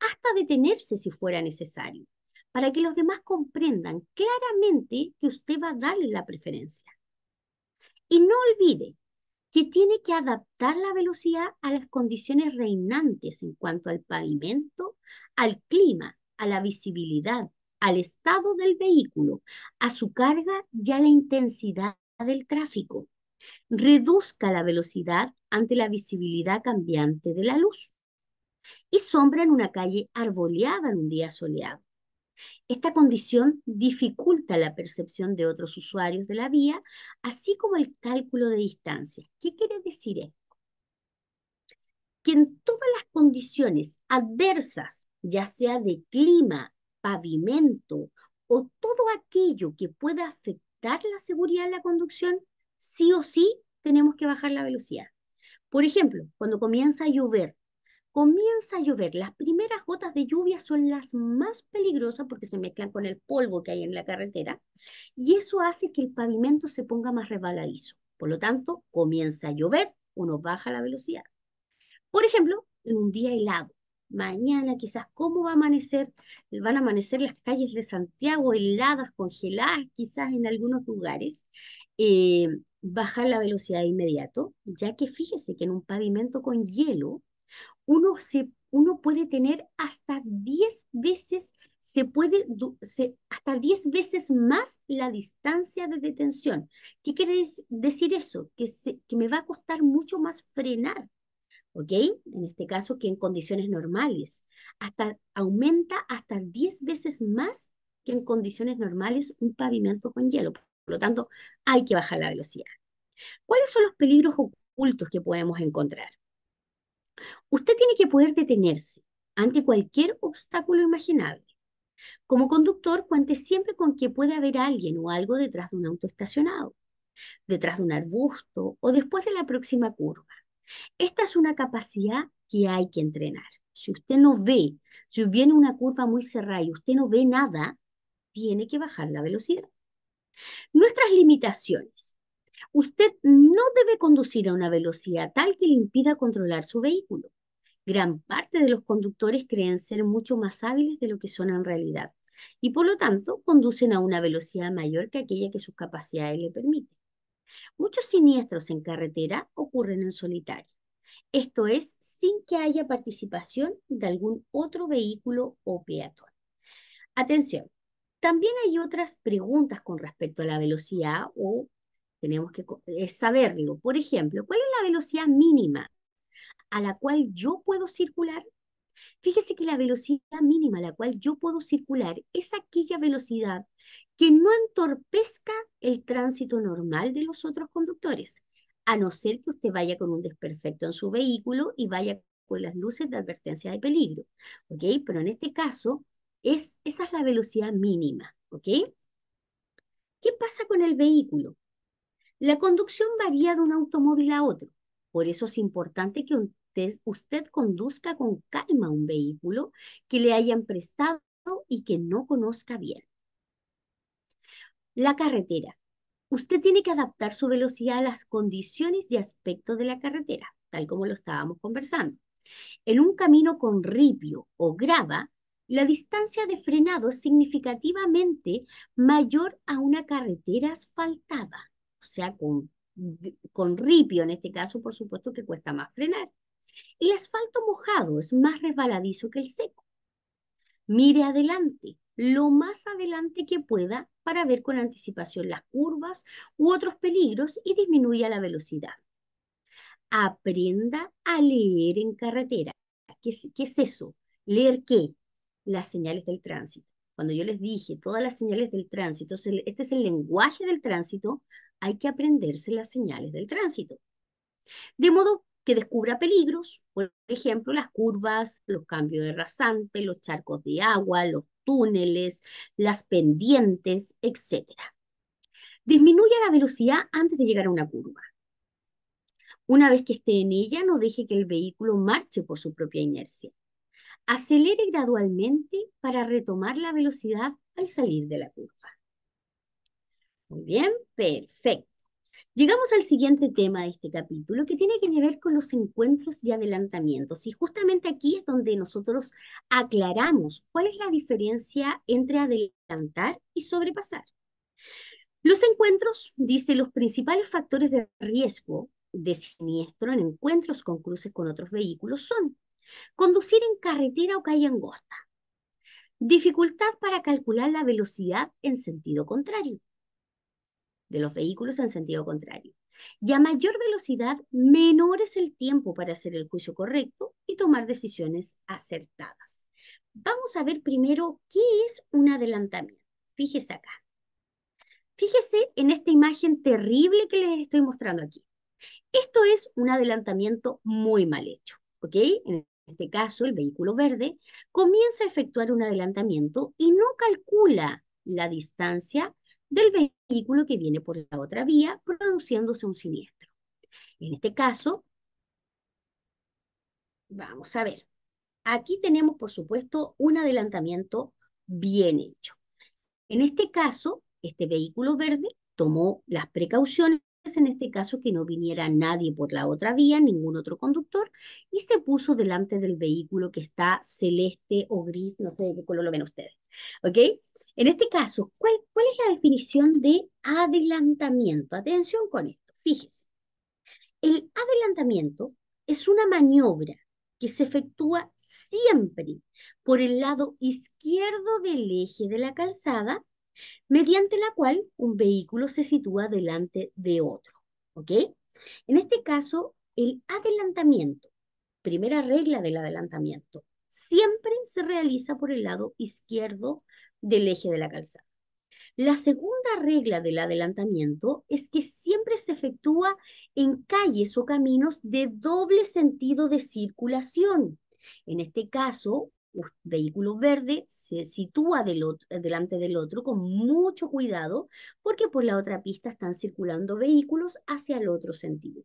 hasta detenerse si fuera necesario, para que los demás comprendan claramente que usted va a darle la preferencia. Y no olvide que tiene que adaptar la velocidad a las condiciones reinantes en cuanto al pavimento, al clima, a la visibilidad, al estado del vehículo, a su carga y a la intensidad del tráfico. Reduzca la velocidad ante la visibilidad cambiante de la luz. Y sombra en una calle arboleada en un día soleado. Esta condición dificulta la percepción de otros usuarios de la vía, así como el cálculo de distancia. ¿Qué quiere decir esto? Que en todas las condiciones adversas, ya sea de clima, pavimento o todo aquello que pueda afectar la seguridad de la conducción, sí o sí tenemos que bajar la velocidad. Por ejemplo, cuando comienza a llover, comienza a llover. Las primeras gotas de lluvia son las más peligrosas porque se mezclan con el polvo que hay en la carretera y eso hace que el pavimento se ponga más resbaladizo. Por lo tanto, comienza a llover, uno baja la velocidad. Por ejemplo, en un día helado, mañana quizás, ¿cómo va a amanecer? Van a amanecer las calles de Santiago heladas, congeladas, quizás en algunos lugares. Eh, bajar la velocidad de inmediato, ya que fíjese que en un pavimento con hielo, uno, se, uno puede tener hasta 10 veces, se puede, hasta 10 veces más la distancia de detención. ¿Qué quiere decir eso? Que, me va a costar mucho más frenar, ¿ok? En este caso que en condiciones normales. Hasta, aumenta hasta 10 veces más que en condiciones normales un pavimento con hielo. Por lo tanto, hay que bajar la velocidad. ¿Cuáles son los peligros ocultos que podemos encontrar? Usted tiene que poder detenerse ante cualquier obstáculo imaginable. Como conductor, cuente siempre con que puede haber alguien o algo detrás de un auto estacionado, detrás de un arbusto o después de la próxima curva. Esta es una capacidad que hay que entrenar. Si usted no ve, si viene una curva muy cerrada y usted no ve nada, tiene que bajar la velocidad. Nuestras limitaciones. Usted no debe conducir a una velocidad tal que le impida controlar su vehículo. Gran parte de los conductores creen ser mucho más hábiles de lo que son en realidad y por lo tanto conducen a una velocidad mayor que aquella que sus capacidades le permiten. Muchos siniestros en carretera ocurren en solitario, esto es, sin que haya participación de algún otro vehículo o peatón. Atención, también hay otras preguntas con respecto a la velocidad o tenemos que saberlo. Por ejemplo, ¿cuál es la velocidad mínima a la cual yo puedo circular? Fíjese que la velocidad mínima a la cual yo puedo circular es aquella velocidad que no entorpezca el tránsito normal de los otros conductores, a no ser que usted vaya con un desperfecto en su vehículo y vaya con las luces de advertencia de peligro, ¿ok? Pero en este caso, es, esa es la velocidad mínima, ¿ok? ¿Qué pasa con el vehículo? La conducción varía de un automóvil a otro, por eso es importante que usted, conduzca con calma un vehículo que le hayan prestado y que no conozca bien. La carretera. Usted tiene que adaptar su velocidad a las condiciones de aspecto de la carretera, tal como lo estábamos conversando. En un camino con ripio o grava, la distancia de frenado es significativamente mayor a una carretera asfaltada sea, con, ripio en este caso, por supuesto que cuesta más frenar. El asfalto mojado es más resbaladizo que el seco. Mire adelante, lo más adelante que pueda para ver con anticipación las curvas u otros peligros y disminuya la velocidad. Aprenda a leer en carretera. ¿Qué qué es eso? ¿Leer qué? Las señales del tránsito cuando yo les dije todas las señales del tránsito, este es el lenguaje del tránsito, hay que aprenderse las señales del tránsito. De modo que descubra peligros, por ejemplo, las curvas, los cambios de rasante, los charcos de agua, los túneles, las pendientes, etc. Disminuya la velocidad antes de llegar a una curva. Una vez que esté en ella, no deje que el vehículo marche por su propia inercia acelere gradualmente para retomar la velocidad al salir de la curva. Muy bien, perfecto. Llegamos al siguiente tema de este capítulo que tiene que ver con los encuentros y adelantamientos. Y justamente aquí es donde nosotros aclaramos cuál es la diferencia entre adelantar y sobrepasar. Los encuentros, dice, los principales factores de riesgo de siniestro en encuentros con cruces con otros vehículos son Conducir en carretera o calle angosta. Dificultad para calcular la velocidad en sentido contrario. De los vehículos en sentido contrario. Y a mayor velocidad, menor es el tiempo para hacer el juicio correcto y tomar decisiones acertadas. Vamos a ver primero qué es un adelantamiento. Fíjese acá. Fíjese en esta imagen terrible que les estoy mostrando aquí. Esto es un adelantamiento muy mal hecho, ¿ok? En este caso el vehículo verde, comienza a efectuar un adelantamiento y no calcula la distancia del vehículo que viene por la otra vía, produciéndose un siniestro. En este caso, vamos a ver, aquí tenemos por supuesto un adelantamiento bien hecho. En este caso, este vehículo verde tomó las precauciones en este caso que no viniera nadie por la otra vía, ningún otro conductor, y se puso delante del vehículo que está celeste o gris, no sé de qué color lo ven ustedes. ¿Ok? En este caso, ¿cuál, cuál es la definición de adelantamiento? Atención con esto, fíjese. El adelantamiento es una maniobra que se efectúa siempre por el lado izquierdo del eje de la calzada mediante la cual un vehículo se sitúa delante de otro. ¿Ok? En este caso, el adelantamiento, primera regla del adelantamiento, siempre se realiza por el lado izquierdo del eje de la calzada. La segunda regla del adelantamiento es que siempre se efectúa en calles o caminos de doble sentido de circulación. En este caso, vehículo verde se sitúa eh, delante del otro con mucho cuidado porque por la otra pista están circulando vehículos hacia el otro sentido.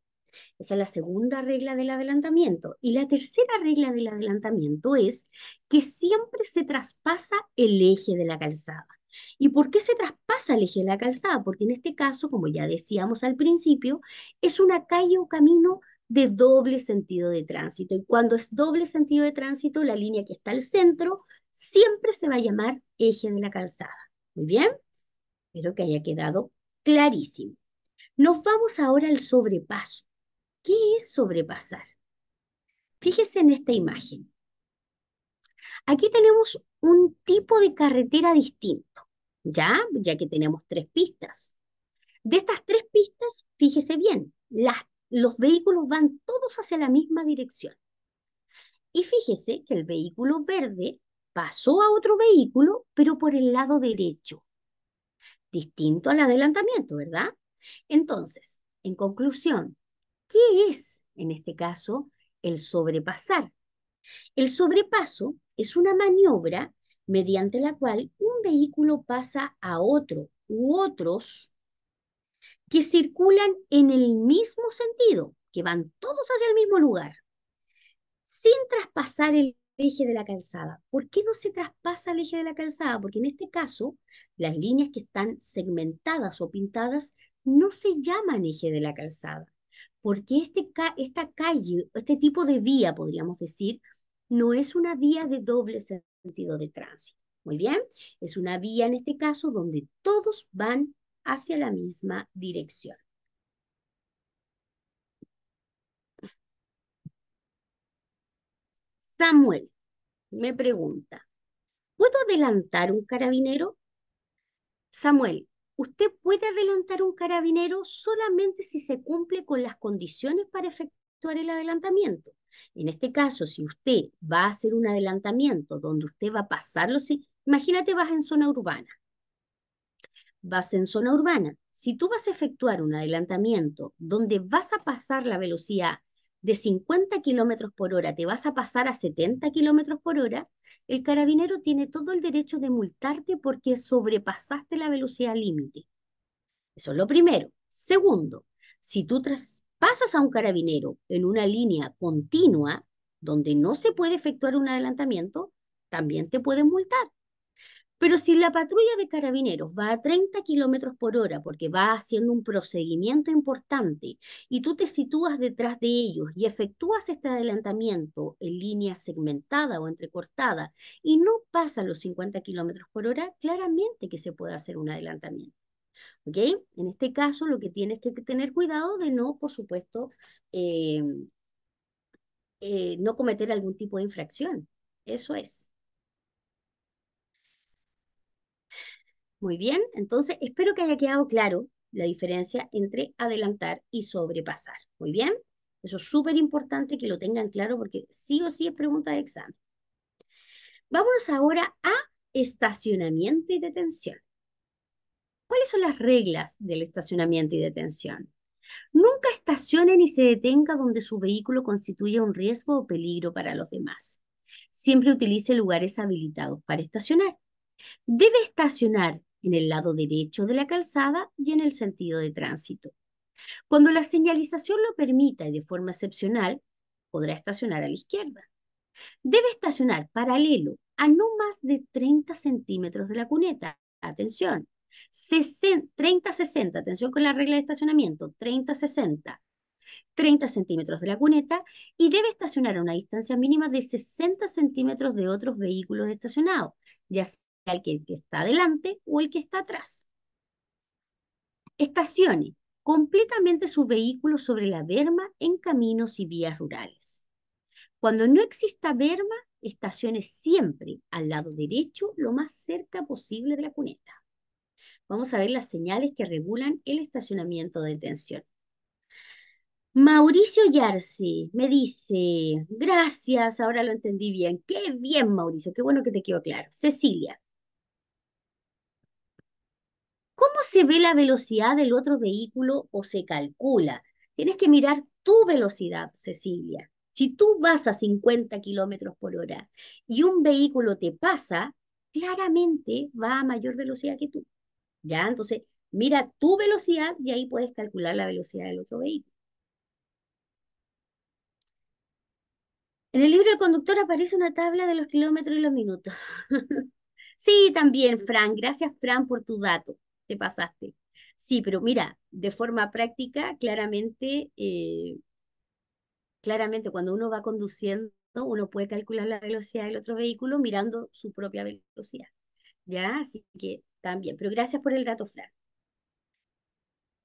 Esa es la segunda regla del adelantamiento. Y la tercera regla del adelantamiento es que siempre se traspasa el eje de la calzada. ¿Y por qué se traspasa el eje de la calzada? Porque en este caso, como ya decíamos al principio, es una calle o camino de doble sentido de tránsito. Y cuando es doble sentido de tránsito, la línea que está al centro siempre se va a llamar eje de la calzada. Muy bien, espero que haya quedado clarísimo. Nos vamos ahora al sobrepaso. ¿Qué es sobrepasar? Fíjese en esta imagen. Aquí tenemos un tipo de carretera distinto, ¿ya? Ya que tenemos tres pistas. De estas tres pistas, fíjese bien, las los vehículos van todos hacia la misma dirección. Y fíjese que el vehículo verde pasó a otro vehículo, pero por el lado derecho. Distinto al adelantamiento, ¿verdad? Entonces, en conclusión, ¿qué es, en este caso, el sobrepasar? El sobrepaso es una maniobra mediante la cual un vehículo pasa a otro u otros que circulan en el mismo sentido, que van todos hacia el mismo lugar, sin traspasar el eje de la calzada. ¿Por qué no se traspasa el eje de la calzada? Porque en este caso, las líneas que están segmentadas o pintadas no se llaman eje de la calzada, porque este esta calle, este tipo de vía, podríamos decir, no es una vía de doble sentido de tránsito. Muy bien, es una vía en este caso donde todos van hacia la misma dirección. Samuel me pregunta, ¿puedo adelantar un carabinero? Samuel, usted puede adelantar un carabinero solamente si se cumple con las condiciones para efectuar el adelantamiento. En este caso, si usted va a hacer un adelantamiento donde usted va a pasarlo, si, imagínate vas en zona urbana, vas en zona urbana. Si tú vas a efectuar un adelantamiento donde vas a pasar la velocidad de 50 kilómetros por hora, te vas a pasar a 70 kilómetros por hora, el carabinero tiene todo el derecho de multarte porque sobrepasaste la velocidad límite. Eso es lo primero. Segundo, si tú traspasas a un carabinero en una línea continua donde no se puede efectuar un adelantamiento, también te pueden multar. Pero si la patrulla de carabineros va a 30 kilómetros por hora porque va haciendo un procedimiento importante y tú te sitúas detrás de ellos y efectúas este adelantamiento en línea segmentada o entrecortada y no pasa los 50 kilómetros por hora, claramente que se puede hacer un adelantamiento. ¿Ok? En este caso, lo que tienes que tener cuidado de no, por supuesto, eh, eh, no cometer algún tipo de infracción. Eso es. Muy bien, entonces espero que haya quedado claro la diferencia entre adelantar y sobrepasar. Muy bien, eso es súper importante que lo tengan claro porque sí o sí es pregunta de examen. Vámonos ahora a estacionamiento y detención. ¿Cuáles son las reglas del estacionamiento y detención? Nunca estacione ni se detenga donde su vehículo constituya un riesgo o peligro para los demás. Siempre utilice lugares habilitados para estacionar. Debe estacionar en el lado derecho de la calzada y en el sentido de tránsito. Cuando la señalización lo permita y de forma excepcional, podrá estacionar a la izquierda. Debe estacionar paralelo a no más de 30 centímetros de la cuneta. Atención, 30-60, atención con la regla de estacionamiento, 30-60. 30 centímetros de la cuneta y debe estacionar a una distancia mínima de 60 centímetros de otros vehículos estacionados, ya el que, está adelante o el que está atrás. Estacione completamente su vehículo sobre la berma en caminos y vías rurales. Cuando no exista berma, estacione siempre al lado derecho lo más cerca posible de la cuneta. Vamos a ver las señales que regulan el estacionamiento de detención. Mauricio Yarsi me dice, gracias, ahora lo entendí bien. Qué bien, Mauricio, qué bueno que te quedó claro. Cecilia, ¿Cómo se ve la velocidad del otro vehículo o se calcula? Tienes que mirar tu velocidad, Cecilia. Si tú vas a 50 kilómetros por hora y un vehículo te pasa, claramente va a mayor velocidad que tú. ¿Ya? Entonces, mira tu velocidad y ahí puedes calcular la velocidad del otro vehículo. En el libro de conductor aparece una tabla de los kilómetros y los minutos. sí, también, Fran. Gracias, Fran, por tu dato te pasaste. Sí, pero mira, de forma práctica, claramente, eh, claramente cuando uno va conduciendo, uno puede calcular la velocidad del otro vehículo mirando su propia velocidad. ¿Ya? Así que también. Pero gracias por el dato, Fran.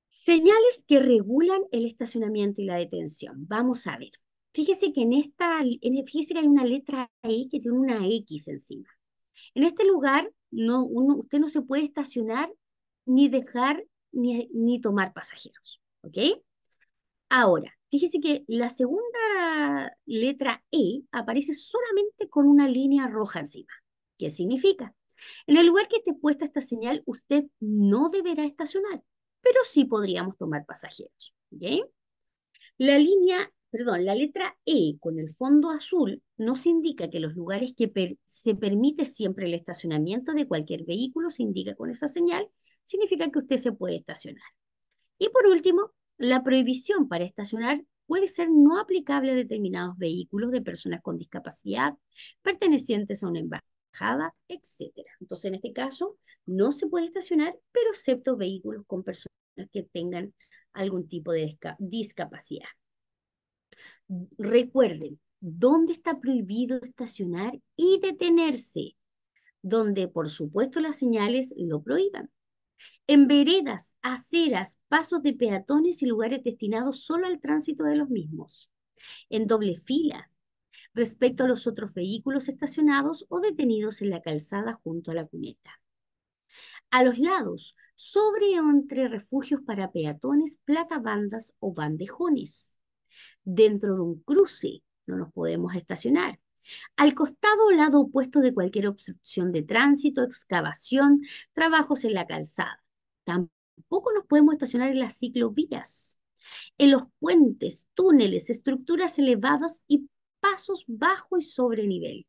Señales que regulan el estacionamiento y la detención. Vamos a ver. Fíjese que en esta, fíjese que hay una letra ahí que tiene una X encima. En este lugar, no, uno, usted no se puede estacionar ni dejar ni, tomar pasajeros. ¿Ok? Ahora, fíjese que la segunda letra E aparece solamente con una línea roja encima. ¿Qué significa? En el lugar que esté puesta esta señal, usted no deberá estacionar, pero sí podríamos tomar pasajeros. ¿okay? La línea, perdón, la letra E con el fondo azul nos indica que los lugares que se permite siempre el estacionamiento de cualquier vehículo se indica con esa señal significa que usted se puede estacionar. Y por último, la prohibición para estacionar puede ser no aplicable a determinados vehículos de personas con discapacidad pertenecientes a una embajada, etc. Entonces, en este caso, no se puede estacionar, pero excepto vehículos con personas que tengan algún tipo de discapacidad. Recuerden, ¿dónde está prohibido estacionar y detenerse? Donde, por supuesto, las señales lo prohíban en veredas, aceras, pasos de peatones y lugares destinados solo al tránsito de los mismos, en doble fila, respecto a los otros vehículos estacionados o detenidos en la calzada junto a la cuneta. A los lados, sobre o entre refugios para peatones, platabandas o bandejones. Dentro de un cruce, no nos podemos estacionar. Al costado o lado opuesto de cualquier obstrucción de tránsito, excavación, trabajos en la calzada. Tampoco nos podemos estacionar en las ciclovías, en los puentes, túneles, estructuras elevadas y pasos bajo y sobre nivel,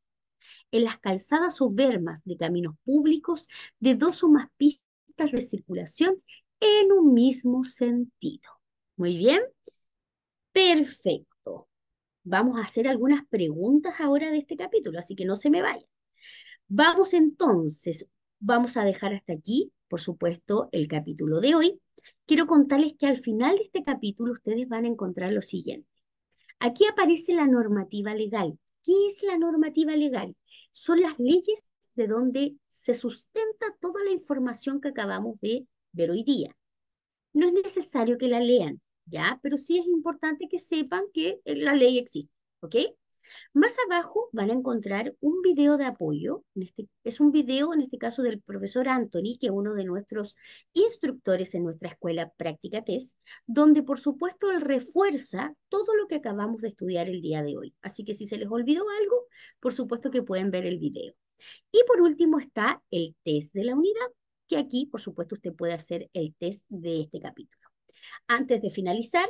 en las calzadas o vermas de caminos públicos de dos o más pistas de circulación en un mismo sentido. Muy bien, perfecto. Vamos a hacer algunas preguntas ahora de este capítulo, así que no se me vayan. Vamos entonces Vamos a dejar hasta aquí, por supuesto, el capítulo de hoy. Quiero contarles que al final de este capítulo ustedes van a encontrar lo siguiente. Aquí aparece la normativa legal. ¿Qué es la normativa legal? Son las leyes de donde se sustenta toda la información que acabamos de ver hoy día. No es necesario que la lean, ¿ya? Pero sí es importante que sepan que eh, la ley existe, ¿ok? Más abajo van a encontrar un video de apoyo. Este, es un video, en este caso, del profesor Anthony, que es uno de nuestros instructores en nuestra escuela Práctica test, donde, por supuesto, él refuerza todo lo que acabamos de estudiar el día de hoy. Así que si se les olvidó algo, por supuesto que pueden ver el video. Y por último está el test de la unidad, que aquí, por supuesto, usted puede hacer el test de este capítulo. Antes de finalizar,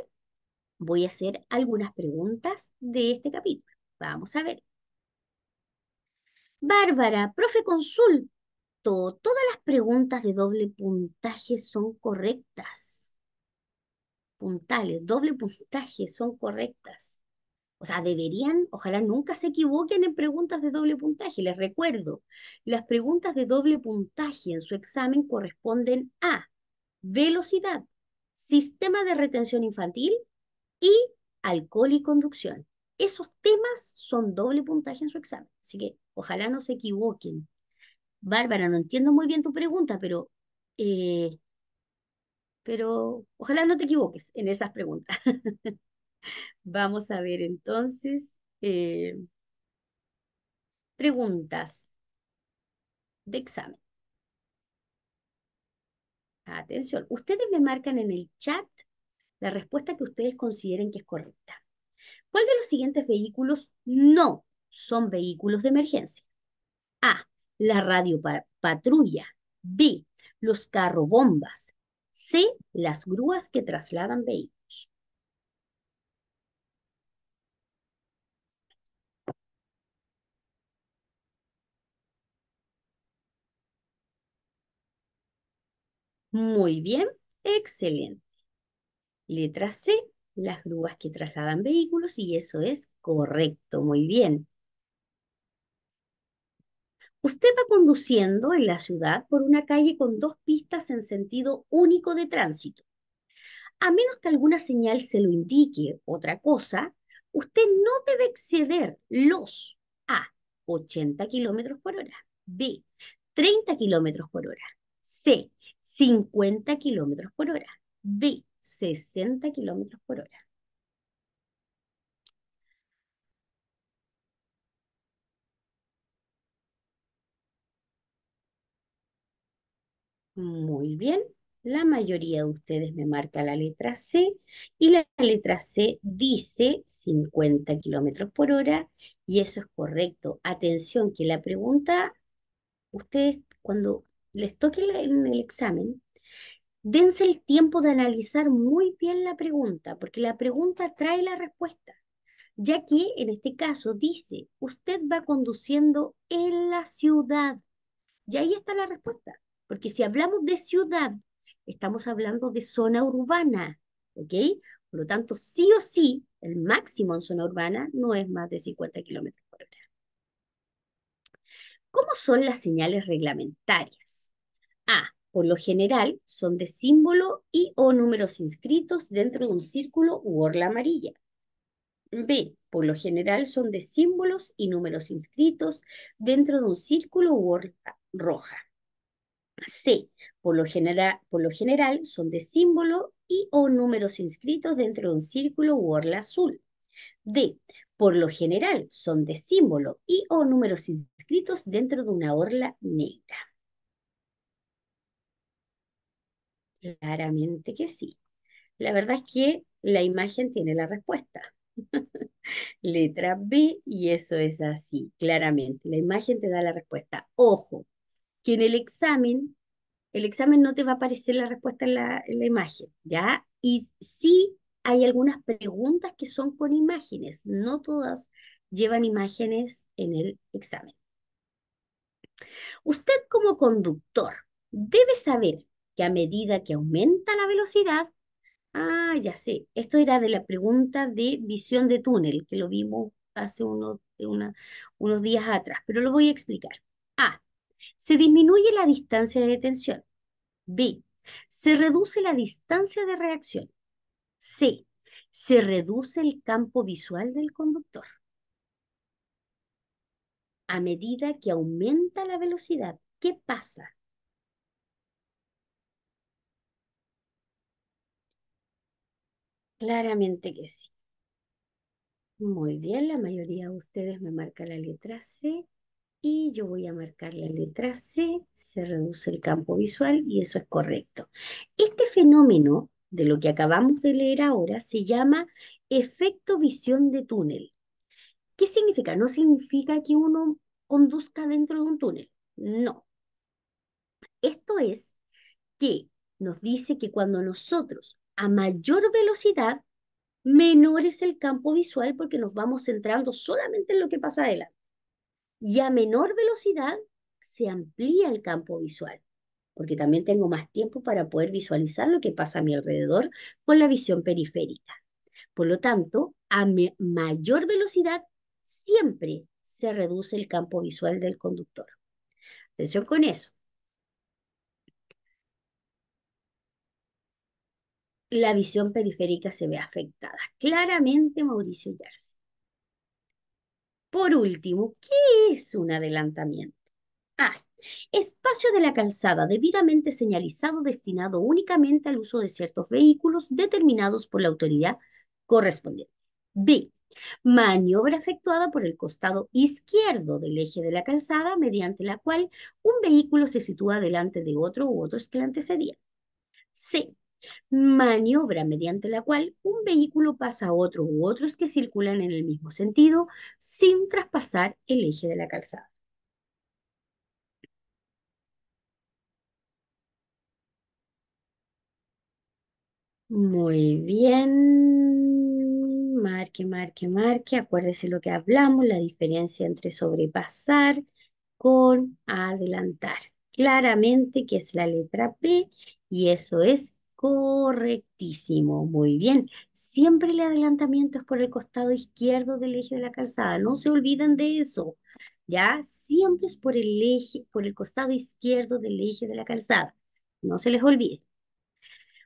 voy a hacer algunas preguntas de este capítulo. Vamos a ver. Bárbara, profe consulto, todas las preguntas de doble puntaje son correctas. Puntales, doble puntaje son correctas. O sea, deberían, ojalá nunca se equivoquen en preguntas de doble puntaje. Les recuerdo, las preguntas de doble puntaje en su examen corresponden a velocidad, sistema de retención infantil y alcohol y conducción. Esos temas son doble puntaje en su examen, así que ojalá no se equivoquen. Bárbara, no entiendo muy bien tu pregunta, pero, eh, pero ojalá no te equivoques en esas preguntas. Vamos a ver entonces. Eh, preguntas de examen. Atención, ustedes me marcan en el chat la respuesta que ustedes consideren que es correcta. ¿Cuál de los siguientes vehículos no son vehículos de emergencia? A. La radiopatrulla. B. Los carrobombas. C. Las grúas que trasladan vehículos. Muy bien, excelente. Letra C, las grúas que trasladan vehículos y eso es correcto, muy bien. Usted va conduciendo en la ciudad por una calle con dos pistas en sentido único de tránsito. A menos que alguna señal se lo indique otra cosa, usted no debe exceder los A, 80 kilómetros por hora, B, 30 kilómetros por hora, C, 50 kilómetros por hora, D, 60 kilómetros por hora. Muy bien, la mayoría de ustedes me marca la letra C y la letra C dice 50 kilómetros por hora y eso es correcto. Atención que la pregunta, ustedes cuando les toque en el examen, dense el tiempo de analizar muy bien la pregunta, porque la pregunta trae la respuesta, ya que en este caso dice, usted va conduciendo en la ciudad. Y ahí está la respuesta, porque si hablamos de ciudad, estamos hablando de zona urbana, ¿ok? Por lo tanto, sí o sí, el máximo en zona urbana no es más de 50 kilómetros por hora. ¿Cómo son las señales reglamentarias? A. Por lo general, son de símbolo y o números inscritos dentro de un círculo u orla amarilla. B. Por lo general son de símbolos y números inscritos dentro de un círculo u orla roja. C. Por lo, por lo general son de símbolo y o números inscritos dentro de un círculo u orla azul. D. Por lo general son de símbolo y o números inscritos dentro de una orla negra. Claramente que sí. La verdad es que la imagen tiene la respuesta. Letra B, y eso es así, claramente. La imagen te da la respuesta. Ojo, que en el examen, el examen no te va a aparecer la respuesta en la, imagen, ¿ya? Y sí hay algunas preguntas que son con imágenes, no todas llevan imágenes en el examen. Usted como conductor debe saber que a medida que aumenta la velocidad, ah, ya sé, esto era de la pregunta de visión de túnel, que lo vimos hace unos, unos días atrás, pero lo voy a explicar. A, se disminuye la distancia de detención. B, se reduce la distancia de reacción. C, se reduce el campo visual del conductor. A medida que aumenta la velocidad, ¿qué pasa? Claramente que sí. Muy bien, la mayoría de ustedes me marca la letra C y yo voy a marcar la letra C, se reduce el campo visual y eso es correcto. Este fenómeno de lo que acabamos de leer ahora se llama efecto visión de túnel. ¿Qué significa? No significa que uno conduzca dentro de un túnel, no. Esto es que nos dice que cuando nosotros a mayor velocidad, menor es el campo visual porque nos vamos centrando solamente en lo que pasa adelante. Y a menor velocidad se amplía el campo visual, porque también tengo más tiempo para poder visualizar lo que pasa a mi alrededor con la visión periférica. Por lo tanto, a mayor velocidad siempre se reduce el campo visual del conductor. Atención con eso. la visión periférica se ve afectada. Claramente, Mauricio Yarse. Por último, ¿qué es un adelantamiento? A. Espacio de la calzada debidamente señalizado destinado únicamente al uso de ciertos vehículos determinados por la autoridad correspondiente. B. Maniobra efectuada por el costado izquierdo del eje de la calzada mediante la cual un vehículo se sitúa delante de otro u otros que le antecedían. C maniobra mediante la cual un vehículo pasa a otro u otros que circulan en el mismo sentido sin traspasar el eje de la calzada. Muy bien. Marque, marque, marque. Acuérdese lo que hablamos, la diferencia entre sobrepasar con adelantar. Claramente que es la letra P y eso es Correctísimo, muy bien. Siempre el adelantamiento es por el costado izquierdo del eje de la calzada, no se olviden de eso, ¿ya? Siempre es por el eje, por el costado izquierdo del eje de la calzada, no se les olvide.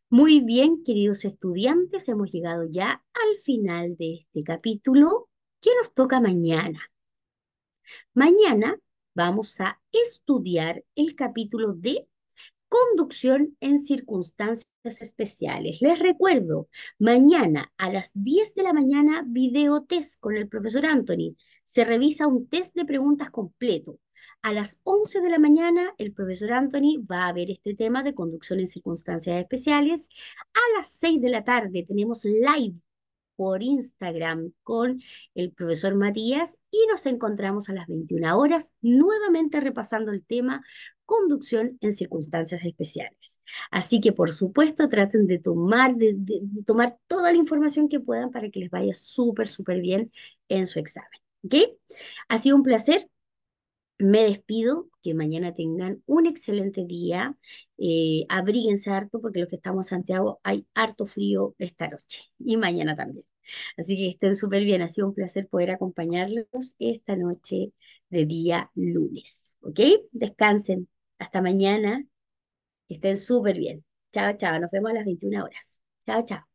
Muy bien, queridos estudiantes, hemos llegado ya al final de este capítulo. ¿Qué nos toca mañana? Mañana vamos a estudiar el capítulo de conducción en circunstancias especiales. Les recuerdo, mañana a las 10 de la mañana, video test con el profesor Anthony. Se revisa un test de preguntas completo. A las 11 de la mañana, el profesor Anthony va a ver este tema de conducción en circunstancias especiales. A las 6 de la tarde tenemos live por Instagram con el profesor Matías y nos encontramos a las 21 horas nuevamente repasando el tema conducción en circunstancias especiales. Así que, por supuesto, traten de tomar, de, tomar toda la información que puedan para que les vaya súper, súper bien en su examen. ¿Ok? Ha sido un placer. Me despido, que mañana tengan un excelente día. Eh, abríguense harto porque los que estamos en Santiago hay harto frío esta noche y mañana también. Así que estén súper bien. Ha sido un placer poder acompañarlos esta noche de día lunes. ¿Ok? Descansen. Hasta mañana. Que estén súper bien. Chao, chao. Nos vemos a las 21 horas. Chao, chao.